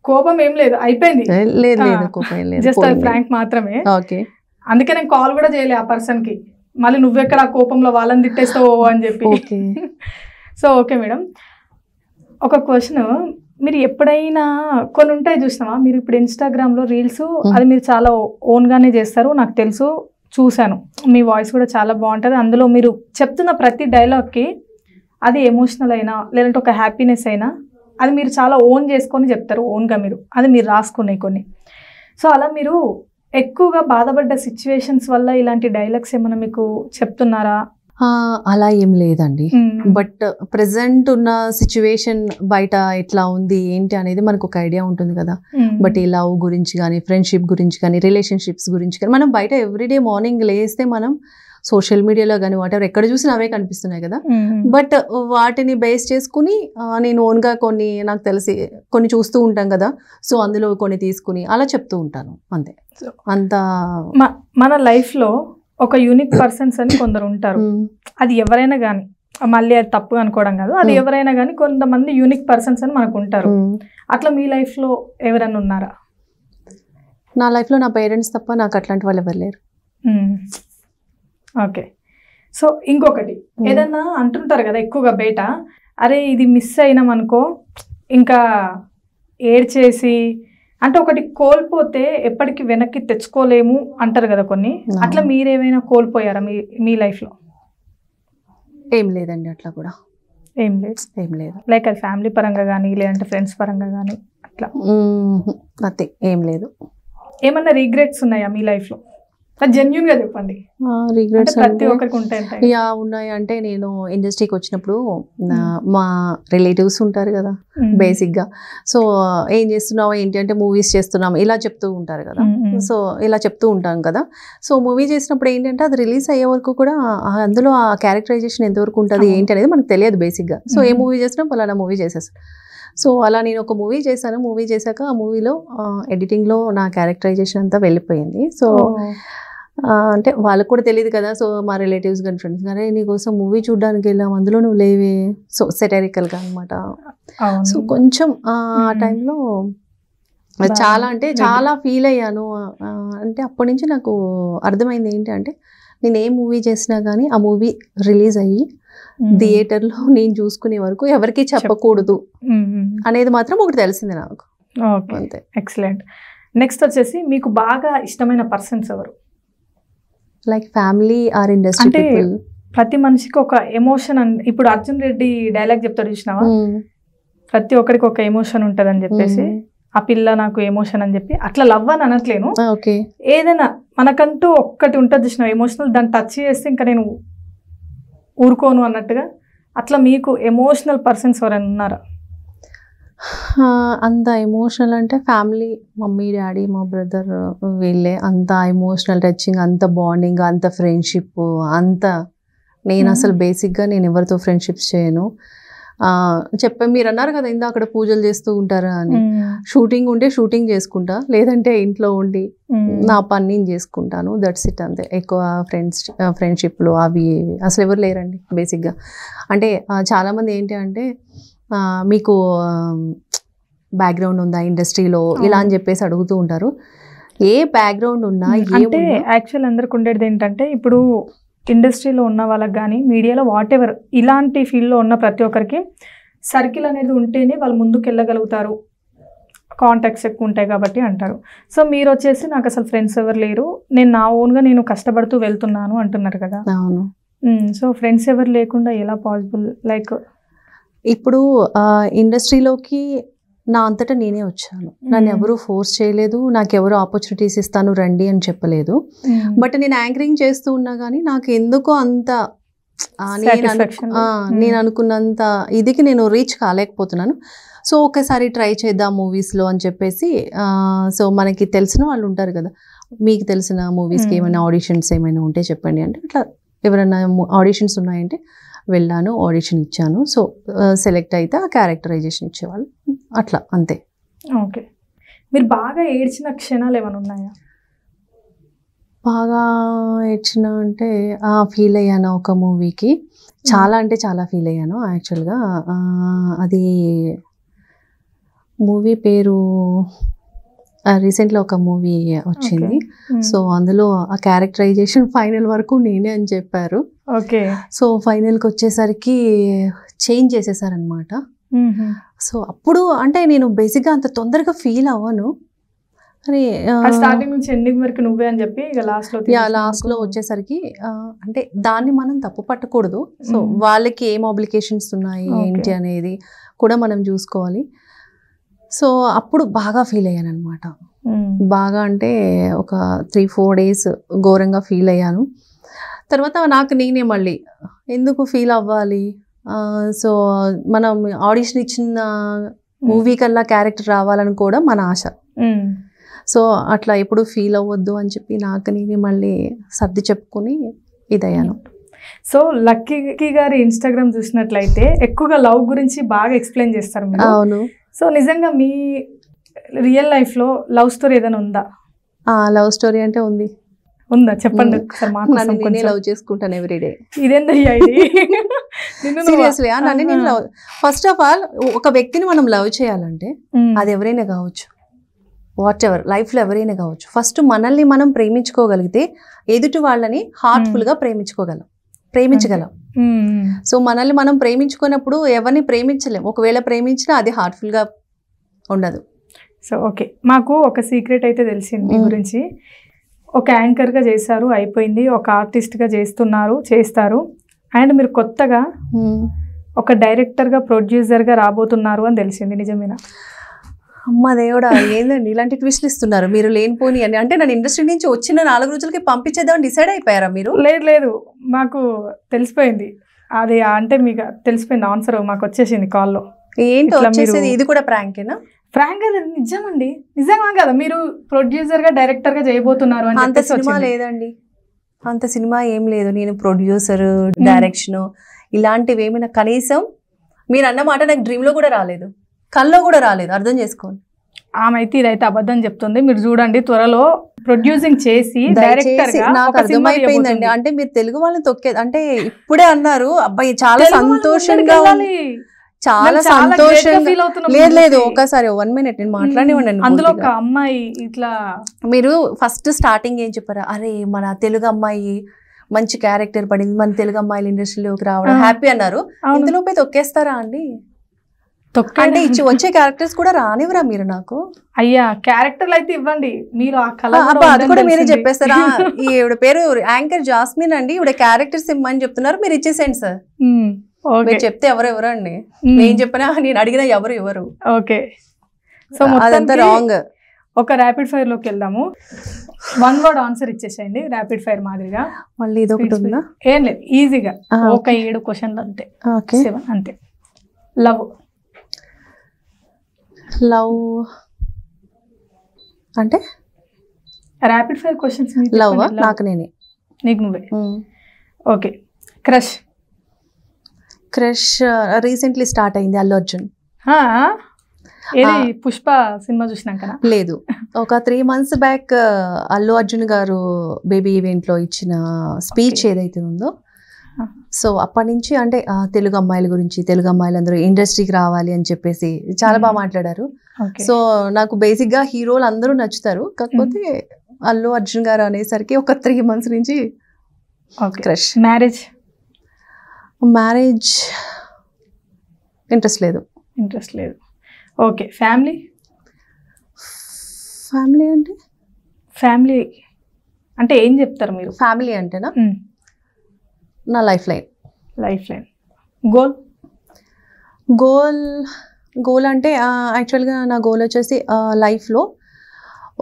కోపం ఏం లేదు అయిపోయింది లేదు లేదు కోపం లేదు జస్ట్ ఫ్రాంక్ మాత్రమే ఓకే అందుకే నేను కాల్ కూడా చేయలే ఆ పర్సన్ కి మళ్ళీ నువ్వెక్కడ కోపంలో వాళ్ళని తిట్టేస్తావు అని చెప్పి సో ఓకే మేడం ఒక క్వశ్చన్ మీరు ఎప్పుడైనా కొన్ని ఉంటాయి చూసినావా మీరు ఇప్పుడు ఇన్స్టాగ్రామ్లో రీల్స్ అది మీరు చాలా ఓన్గానే చేస్తారు నాకు తెలుసు చూశాను మీ వాయిస్ కూడా చాలా బాగుంటుంది అందులో మీరు చెప్తున్న ప్రతి డైలాగ్కి అది ఎమోషనల్ అయినా లేదంటే ఒక హ్యాపీనెస్ అయినా అది మీరు చాలా ఓన్ చేసుకొని చెప్తారు ఓన్గా మీరు అది మీరు రాసుకున్నాయి కొన్ని సో అలా మీరు ఎక్కువగా బాధపడ్డ సిచ్యువేషన్స్ వల్ల ఇలాంటి డైలాగ్స్ ఏమైనా మీకు చెప్తున్నారా అలా ఏం లేదండి బట్ ప్రజెంట్ ఉన్న సిచ్యువేషన్ బయట ఎట్లా ఉంది ఏంటి అనేది మనకు ఒక ఐడియా ఉంటుంది కదా బట్ ఈ లవ్ గురించి కానీ ఫ్రెండ్షిప్ గురించి కానీ రిలేషన్షిప్స్ గురించి కానీ మనం బయట ఎవ్రీడే మార్నింగ్ లేస్తే మనం సోషల్ మీడియాలో కానీ వాటెవర్ ఎక్కడ చూసినా అవే కనిపిస్తున్నాయి కదా బట్ వాటిని బేస్ చేసుకుని నేను ఓన్గా కొన్ని నాకు తెలిసి కొన్ని చూస్తూ ఉంటాం కదా సో అందులో కొన్ని తీసుకుని అలా చెప్తూ ఉంటాను అంతే అంత మన లైఫ్లో ఒక యూనిక్ పర్సన్స్ అని కొందరు ఉంటారు hmm. అది ఎవరైనా కానీ మళ్ళీ అది తప్పు అనుకోవడం కాదు అది hmm. ఎవరైనా కానీ కొంతమంది యూనిక్ పర్సన్స్ అని మనకు ఉంటారు hmm. అట్లా మీ లైఫ్లో ఎవరైనా ఉన్నారా నా లైఫ్లో నా పేరెంట్స్ తప్ప నాకు అట్లాంటి వాళ్ళు ఎవరు లేరు ఓకే సో ఇంకొకటి ఏదన్నా అంటుంటారు కదా ఎక్కువగా బయట అరే ఇది మిస్ అయినాం అనుకో ఇంకా చేసి అంటే ఒకటి కోల్పోతే ఎప్పటికి వెనక్కి తెచ్చుకోలేము అంటారు కదా కొన్ని అట్లా మీరేమైనా కోల్పోయారా మీ మీ లైఫ్లో ఏం లేదండి అట్లా కూడా ఏం లేదు ఏం లేదు లైక్ అది ఫ్యామిలీ పరంగా కానీ లేదంటే ఫ్రెండ్స్ పరంగా కానీ అట్లా అంతే ఏం లేదు ఏమన్నా రిగ్రెట్స్ ఉన్నాయా మీ లైఫ్లో యా ఉన్నాయి అంటే నేను ఇండస్ట్రీకి వచ్చినప్పుడు hmm. మా రిలేటివ్స్ ఉంటారు కదా బేసిక్ hmm. గా సో ఏం చేస్తున్నావు ఏంటి అంటే మూవీస్ చేస్తున్నాం ఇలా చెప్తూ ఉంటారు కదా సో hmm, ఇలా చెప్తూ ఉంటాం కదా సో మూవీ చేసినప్పుడు ఏంటంటే అది రిలీజ్ అయ్యే వరకు కూడా అందులో ఆ క్యారెక్టరైజేషన్ ఎంతవరకు ఉంటుంది ఏంటి అనేది మనకు తెలియదు బేసిక్ గా సో ఏ మూవీ చేసినా పలానా మూవీ చేసేస్తాం సో అలా నేను ఒక మూవీ చేశాను మూవీ చేశాక ఆ మూవీలో ఎడిటింగ్లో నా క్యారెక్టరైజేషన్ అంతా వెళ్ళిపోయింది సో అంటే వాళ్ళకు కూడా తెలియదు కదా సో మా రిలేటివ్స్ కానీ ఫ్రెండ్స్ కానీ నీకోసం మూవీ చూడడానికి వెళ్ళాం అందులో నువ్వు లేవే సో సెటారికల్గా అనమాట సో కొంచెం ఆ టైంలో చాలా అంటే చాలా ఫీల్ అయ్యాను అంటే అప్పటి నుంచి నాకు అర్థమైంది ఏంటి అంటే నేను ఏ మూవీ చేసినా కానీ ఆ మూవీ రిలీజ్ అయ్యి థియేటర్ లో నేను చూసుకునే వరకు ఎవరికి చెప్పకూడదు అనేది మాత్రం ఒకటి తెలిసింది నాకు అంతే ఎక్సలెంట్ నెక్స్ట్ వచ్చేసి మీకు బాగా ఇష్టమైన పర్సన్స్ ఎవరు లైక్ ఫ్యామిలీ ఆర్ ఇండస్ట్రీ అంటే ప్రతి మనిషికి ఒక ఎమోషన్ ఇప్పుడు అర్జున్ రెడ్డి డైలాగ్ చెప్తాడు చూసినావా ప్రతి ఒక్కరికి ఒక ఎమోషన్ ఉంటుంది అని చెప్పేసి ఆ పిల్ల నాకు ఎమోషన్ అని చెప్పి అట్లా లవ్ అని అనట్లేను ఏదైనా మనకంటూ ఒక్కటి ఉంటుంది చూసిన ఎమోషనల్ దాన్ని టచ్ చేస్తే ఇంకా నేను ఊరుకోను అన్నట్టుగా అట్లా మీకు ఎమోషనల్ పర్సన్స్ ఎవరైనా ఉన్నారా అంత ఎమోషనల్ అంటే ఫ్యామిలీ మమ్మీ డాడీ మా బ్రదర్ వీళ్ళే అంత ఎమోషనల్ టచింగ్ అంత బాండింగ్ అంత ఫ్రెండ్షిప్ అంత నేను అసలు బేసిక్గా నేను ఎవరితో ఫ్రెండ్షిప్స్ చేయను చెప్పే మీరు అన్నారు కదా ఇందా అక్కడ పూజలు చేస్తూ ఉంటారా అని షూటింగ్ ఉంటే షూటింగ్ చేసుకుంటా లేదంటే ఇంట్లో ఉండి నా పని నేను చేసుకుంటాను దట్స్ ఇట్ అంతే ఎక్కువ ఫ్రెండ్స్ ఫ్రెండ్షిప్లు అవి అసలు ఎవరు లేరండి బేసిక్గా అంటే చాలామంది ఏంటి అంటే మీకు బ్యాక్గ్రౌండ్ ఉందా ఇండస్ట్రీలో ఇలా అని చెప్పేసి అడుగుతూ ఉంటారు ఏ బ్యాక్గ్రౌండ్ ఉన్నా అంటే యాక్చువల్ అందరికి ఉండేది ఏంటంటే ఇప్పుడు ఇండస్ట్రీలో ఉన్న వాళ్ళకి కానీ మీడియాలో వాట్ ఎవర్ ఇలాంటి ఫీల్డ్లో ఉన్న ప్రతి ఒక్కరికి సర్కిల్ అనేది ఉంటేనే వాళ్ళు ముందుకు వెళ్ళగలుగుతారు కాంటాక్ట్స్ ఎక్కువ ఉంటాయి కాబట్టి అంటారు సో మీరు వచ్చేసి నాకు అసలు ఫ్రెండ్స్ ఎవరు లేరు నేను నా ఓన్గా నేను కష్టపడుతూ వెళ్తున్నాను అంటున్నారు కదా అవును సో hmm, ఫ్రెండ్స్ ఎవరు లేకుండా ఎలా పాసిబుల్ లైక్ ఇప్పుడు ఇండస్ట్రీలోకి నా అంతటా నేనే వచ్చాను నన్ను ఎవరూ ఫోర్స్ చేయలేదు నాకు ఎవరు ఆపర్చునిటీస్ ఇస్తాను రండి అని చెప్పలేదు బట్ నేను యాంకరింగ్ చేస్తూ ఉన్నా కానీ నాకు ఎందుకో అంత నేను అనుకున్నంత ఇదికి నేను రీచ్ కాలేకపోతున్నాను సో ఒకసారి ట్రై చేద్దాం మూవీస్లో అని చెప్పేసి సో మనకి తెలిసిన వాళ్ళు ఉంటారు కదా మీకు తెలిసిన మూవీస్కి ఏమైనా ఆడిషన్స్ ఏమైనా ఉంటే చెప్పండి అంటే ఇట్లా ఎవరైనా ఆడిషన్స్ ఉన్నాయంటే వెళ్ళాను ఆడిషన్ ఇచ్చాను సో సెలెక్ట్ అయితే ఆ క్యారెక్టరైజేషన్ ఇచ్చేవాళ్ళు అట్లా అంతే ఓకే మీరు బాగా ఏడ్చిన క్షణాలు ఏమైనా ఉన్నాయా బాగా ఏడ్చిన అంటే ఫీల్ అయ్యాను ఒక మూవీకి చాలా అంటే చాలా ఫీల్ అయ్యాను యాక్చువల్గా అది మూవీ పేరు రీసెంట్గా ఒక మూవీ వచ్చింది సో hmm. అందులో ఆ క్యారెక్టరైజేషన్ ఫైనల్ వరకు నేనే అని చెప్పారు ఓకే సో ఫైనల్కి వచ్చేసరికి చేంజ్ చేసేసారనమాట సో mm-hmm. అప్పుడు అంటే నేను బేసిక్గా అంత తొందరగా ఫీల్ అవ్వను స్టార్టింగ్ నుంచి ఎండింగ్ వరకు నువ్వే అని చెప్పి ఇక లాస్ట్ లో వచ్చేసరికి అంటే దాన్ని మనం తప్పు పట్టకూడదు సో hmm. వాళ్ళకి ఏం అబ్లికేషన్స్ ఉన్నాయి ఏంటి అనేది కూడా మనం చూసుకోవాలి సో అప్పుడు బాగా ఫీల్ అయ్యాను అనమాట బాగా అంటే ఒక త్రీ ఫోర్ డేస్ ఘోరంగా ఫీల్ అయ్యాను తర్వాత నాకు నేనే మళ్ళీ ఎందుకు ఫీల్ అవ్వాలి సో మనం ఆడిషన్ ఇచ్చిన మూవీ కల్లా క్యారెక్టర్ రావాలని కూడా మన ఆశ సో అట్లా ఎప్పుడు ఫీల్ అవ్వద్దు అని చెప్పి నాకు నేనే మళ్ళీ సర్ది చెప్పుకుని ఇదయ్యాను సో లక్కీ గారి ఇన్స్టాగ్రామ్ చూసినట్లయితే ఎక్కువగా లవ్ గురించి బాగా ఎక్స్ప్లెయిన్ చేస్తారు అవును సో నిజంగా మీ రియల్ లైఫ్లో లవ్ స్టోరీ ఏదైనా ఉందా లవ్ స్టోరీ అంటే ఉంది ఉందా చెప్పండి నేను లవ్ చేసుకుంటాను ఎవ్రీడే ఇదేందా సీరియస్లీ నేను ఫస్ట్ ఆఫ్ ఆల్ ఒక వ్యక్తిని మనం లవ్ చేయాలంటే అది ఎవరైనా కావచ్చు వాట్ ఎవర్ లైఫ్లో ఎవరైనా కావచ్చు ఫస్ట్ మనల్ని మనం ప్రేమించుకోగలిగితే ఎదుటి వాళ్ళని హార్ట్ఫుల్గా ప్రేమించుకోగలం ప్రేమించగలం సో మనల్ని మనం ప్రేమించుకున్నప్పుడు ఎవరిని ప్రేమించలేం ఒకవేళ ప్రేమించినా అది హార్ట్ఫుల్గా ఉండదు సో ఓకే మాకు ఒక సీక్రెట్ అయితే తెలిసింది మీ గురించి ఒక యాంకర్గా చేశారు అయిపోయింది ఒక ఆర్టిస్ట్గా చేస్తున్నారు చేస్తారు అండ్ మీరు కొత్తగా ఒక డైరెక్టర్గా ప్రొడ్యూసర్గా రాబోతున్నారు అని తెలిసింది నిజమేనా అమ్మ దేవుడా ఏందండి ఇలాంటి ట్విస్ట్లు ఇస్తున్నారు మీరు లేనిపోని అని అంటే నన్ను ఇండస్ట్రీ నుంచి వచ్చిన నాలుగు రోజులకి పంపించేద్దామని డిసైడ్ అయిపోయారా మీరు లేదు లేదు మాకు తెలిసిపోయింది అది అంటే మీకు తెలిసిపోయింది ఆన్సర్ మాకు వచ్చేసింది కాల్లో ఏంటో వచ్చేసింది ఇది కూడా ప్రాంకేనా ప్రాంక్ అది నిజమండి నిజంగా కదా మీరు ప్రొడ్యూసర్ గా డైరెక్టర్ గా చేయబోతున్నారు అంత సినిమా లేదండి అంత సినిమా ఏం లేదు నేను ప్రొడ్యూసర్ డైరెక్షన్ ఇలాంటివి ఏమైనా కనీసం మీరు అన్నమాట నాకు డ్రీమ్ లో కూడా రాలేదు కల్లో కూడా రాలేదు అర్థం చేసుకోండి ఆమె అయితే ఇదైతే అబద్ధం చెప్తుంది మీరు చూడండి త్వరలో ప్రొడ్యూసింగ్ చేసి డైరెక్టర్ నాకు అర్థమైపోయిందండి అంటే మీరు తెలుగు వాళ్ళని తొక్కేది అంటే ఇప్పుడే అన్నారు అబ్బాయి చాలా సంతోషంగా చాలా సంతోషంగా లేదు లేదు ఒకసారి వన్ మినిట్ నేను మాట్లాడేవాడిని అందులో ఒక అమ్మాయి ఇట్లా మీరు ఫస్ట్ స్టార్టింగ్ ఏం చెప్పారు అరే మన తెలుగు అమ్మాయి మంచి క్యారెక్టర్ పడింది మన తెలుగు అమ్మాయిలు ఇండస్ట్రీలోకి రావడం హ్యాపీ అన్నారు ఇందులోపై తొక్కేస్తారా అండి అంటే ఇచ్చి వచ్చే క్యారెక్టర్స్ కూడా రానివ్వరా మీరు నాకు అయ్యా క్యారెక్టర్లు అయితే ఇవ్వండి మీరు ఆ కళ అది కూడా మీరే చెప్పేస్తారా ఈవిడ పేరు యాంకర్ జాస్మిన్ అండి ఈవిడ క్యారెక్టర్స్ ఇమ్మని చెప్తున్నారు మీరు ఇచ్చేసేయండి సార్ మీరు చెప్తే ఎవరు ఎవరు అండి నేను చెప్పినా నేను అడిగినా ఎవరు ఎవరు ఓకే సో అదంతా రాంగ్ ఒక ర్యాపిడ్ ఫైర్ లోకి వెళ్దాము వన్ వర్డ్ ఆన్సర్ ఇచ్చేసేయండి ర్యాపిడ్ ఫైర్ మాదిరిగా మళ్ళీ ఇది ఒకటి ఉందా ఏం లేదు ఈజీగా ఒక ఏడు క్వశ్చన్లు అంతే సెవెన్ అంతే లవ్ లవ్ అంటే ర్యాపిడ్ ఫైర్ క్వశ్చన్స్ లవ్ నాకు నేనే నీకు నువ్వే okay crush crush recently start అయింది అల్లు అర్జున్ పుష్ప సినిమా చూసినాక లేదు ఒక three months back Allu Arjun garu baby ఈవెంట్లో ఇచ్చిన స్పీచ్ ఏదైతే ఉందో సో అప్పటి నుంచి అంటే తెలుగు అమ్మాయిల గురించి తెలుగు అమ్మాయిలు అందరూ ఇండస్ట్రీకి రావాలి అని చెప్పేసి చాలా బాగా మాట్లాడారు సో నాకు బేసిక్గా హీరోలు అందరూ నచ్చుతారు కాకపోతే అల్లు అర్జున్ గారు అనేసరికి ఒక త్రీ మంత్స్ నుంచి క్రష్ మ్యారేజ్ మ్యారేజ్ ఇంట్రెస్ట్ లేదు ఇంట్రెస్ట్ లేదు ఓకే ఫ్యామిలీ ఫ్యామిలీ అంటే ఫ్యామిలీ అంటే ఏం చెప్తారు మీరు ఫ్యామిలీ అంటేనా నా life line life line goal goal goal అంటే యాక్చువల్గా నా గోల్ వచ్చేసి లైఫ్లో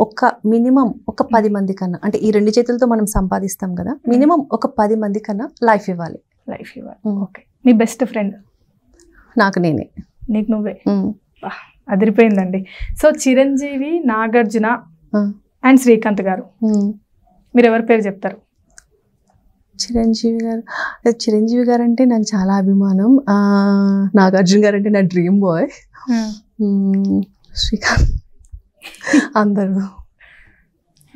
ఒక మినిమం ఒక పది మంది కన్నా అంటే ఈ రెండు చేతులతో మనం సంపాదిస్తాం కదా మినిమం ఒక పది మంది కన్నా లైఫ్ ఇవ్వాలి లైఫ్ ఇవ్వాలి ఓకే మీ బెస్ట్ ఫ్రెండ్ నాకు నేనే నీకు నువ్వే hmm. అదిరిపోయిందండి so Chiranjeevi Nagarjuna and hmm. Srikanth garu hmm. మీరు ఎవరి పేరు చెప్తారు చిరంజీవి గారు చిరంజీవి గారు అంటే నాకు చాలా అభిమానం నాగార్జున గారు అంటే నా డ్రీమ్ బాయ్ శ్రీకాంత్ అందరూ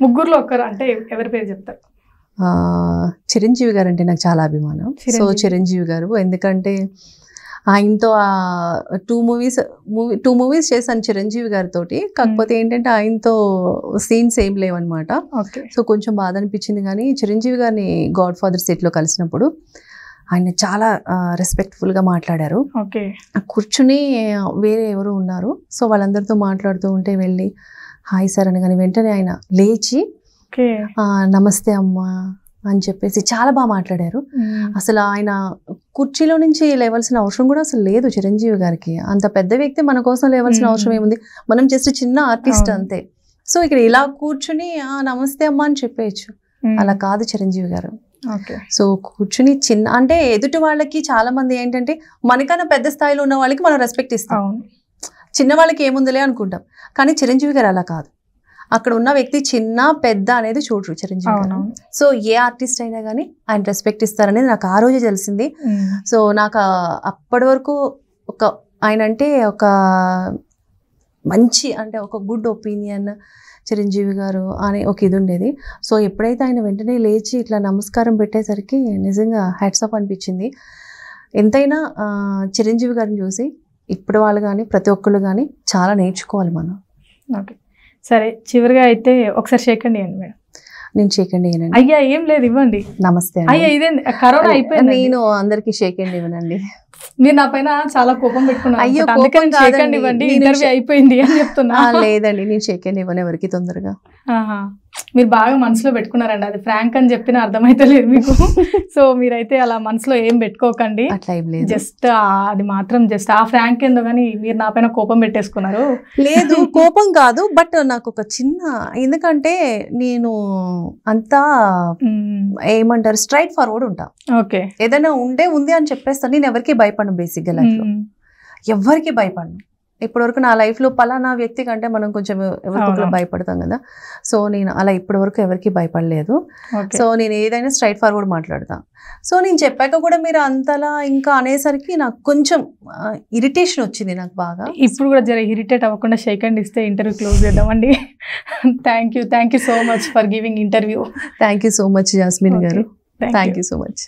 ముగ్గురులో ఒక్కరు అంటే ఎవరి పేరు చెప్తారు చిరంజీవి గారు అంటే నాకు చాలా అభిమానం సో చిరంజీవి గారు ఎందుకంటే ఆయనతో two movies movie two movies చేశాను చిరంజీవి గారితో కాకపోతే hmm. ఏంటంటే ఆయనతో సీన్స్ ఏం లేవన్నమాట సో కొంచెం బాధ అనిపించింది కానీ చిరంజీవి గారిని గాడ్ ఫాదర్ సెట్లో కలిసినప్పుడు ఆయన చాలా రెస్పెక్ట్ఫుల్గా మాట్లాడారు ఓకే కూర్చుని వేరే ఎవరు ఉన్నారు సో వాళ్ళందరితో మాట్లాడుతూ ఉంటే వెళ్ళి హాయ్ సార్ అని కానీ వెంటనే ఆయన లేచి నమస్తే అమ్మా అని చెప్పేసి చాలా బాగా మాట్లాడారు అసలు ఆయన కుర్చీలో నుంచి లేవాల్సిన అవసరం కూడా అసలు లేదు చిరంజీవి గారికి అంత పెద్ద వ్యక్తి మన కోసం లేవాల్సిన అవసరం ఏముంది మనం జస్ట్ చిన్న ఆర్టిస్ట్ అంతే సో ఇక్కడ ఇలా కూర్చుని నమస్తే అమ్మా అని చెప్పేయచ్చు అలా కాదు చిరంజీవి గారు సో కూర్చుని చిన్న అంటే ఎదుటి వాళ్ళకి చాలా మంది ఏంటంటే మనకన్నా పెద్ద స్థాయిలో ఉన్న వాళ్ళకి మనం రెస్పెక్ట్ ఇస్తాం చిన్న వాళ్ళకి ఏముందిలే అనుకుంటాం కానీ చిరంజీవి గారు అలా కాదు అక్కడ ఉన్న వ్యక్తి చిన్న పెద్ద అనేది చూడరు చిరంజీవి సో ఏ ఆర్టిస్ట్ అయినా కానీ ఆయన రెస్పెక్ట్ ఇస్తారనేది నాకు ఆ రోజే తెలిసింది సో నాకు అప్పటి వరకు ఒక ఆయన అంటే ఒక మంచి అంటే ఒక గుడ్ ఒపీనియన్ చిరంజీవి గారు అనే ఒక ఇది ఉండేది సో ఎప్పుడైతే ఆయన వెంటనే లేచి ఇట్లా నమస్కారం పెట్టేసరికి నిజంగా హ్యాట్సప్ అనిపించింది ఎంతైనా చిరంజీవి గారిని చూసి ఇప్పుడు వాళ్ళు కానీ ప్రతి ఒక్కళ్ళు కానీ చాలా నేర్చుకోవాలి మనం ఓకే సరే చివరిగా అయితే ఒకసారి షేక్ అండి మేడం నేను షేక్ అండి అయ్యా ఏం లేదు ఇవ్వండి నమస్తే అయ్యా ఇదేంది కరోనా అయిపోయింది నేను అందరికి షేక్ అండి ఇవ్వనండి నేను నా పైన చాలా కోపం పెట్టుకున్నాను ఇవ్వండి ఇంటర్వ్యూ అయిపోయింది అని చెప్తున్నా లేదండి నేను షేక్ అండి ఇవ్వను ఎవరికి తొందరగా మీరు బాగా మనసులో పెట్టుకున్నారండి అది ఫ్రాంక్ అని చెప్పిన అర్థమైతే లేదు మీకు సో మీరైతే అలా మనసులో ఏం పెట్టుకోకండి జస్ట్ అది మాత్రం జస్ట్ ఆ ఫ్రాంక్ ఏందో కానీ మీరు నా పైన కోపం పెట్టేసుకున్నారు లేదు కోపం కాదు బట్ నాకు ఒక చిన్న ఎందుకంటే నేను అంతా ఏమంటారు స్ట్రైట్ ఫార్వర్డ్ ఉంటా ఓకే ఏదైనా ఉండే ఉంది అని చెప్పేస్తాను నేను ఎవరికి భయపడను బేసిక్ ఎవరికి భయపడను ఇప్పటివరకు నా లైఫ్లో పలానా వ్యక్తి కంటే మనం కొంచెం ఎవరికి భయపడతాం కదా సో నేను అలా ఇప్పటివరకు ఎవరికి భయపడలేదు సో నేను ఏదైనా స్ట్రైట్ ఫార్వర్డ్ మాట్లాడతాను సో నేను చెప్పాక కూడా మీరు అంతలా ఇంకా అనేసరికి నాకు కొంచెం ఇరిటేషన్ వచ్చింది నాకు బాగా ఇప్పుడు కూడా జర ఇరిటేట్ అవ్వకుండా షేక్ అండ్ ఇస్తే ఇంటర్వ్యూ క్లోజ్ చేద్దామండి thank you thank you so much for giving interview thank you so much Jasmine garu thank you so much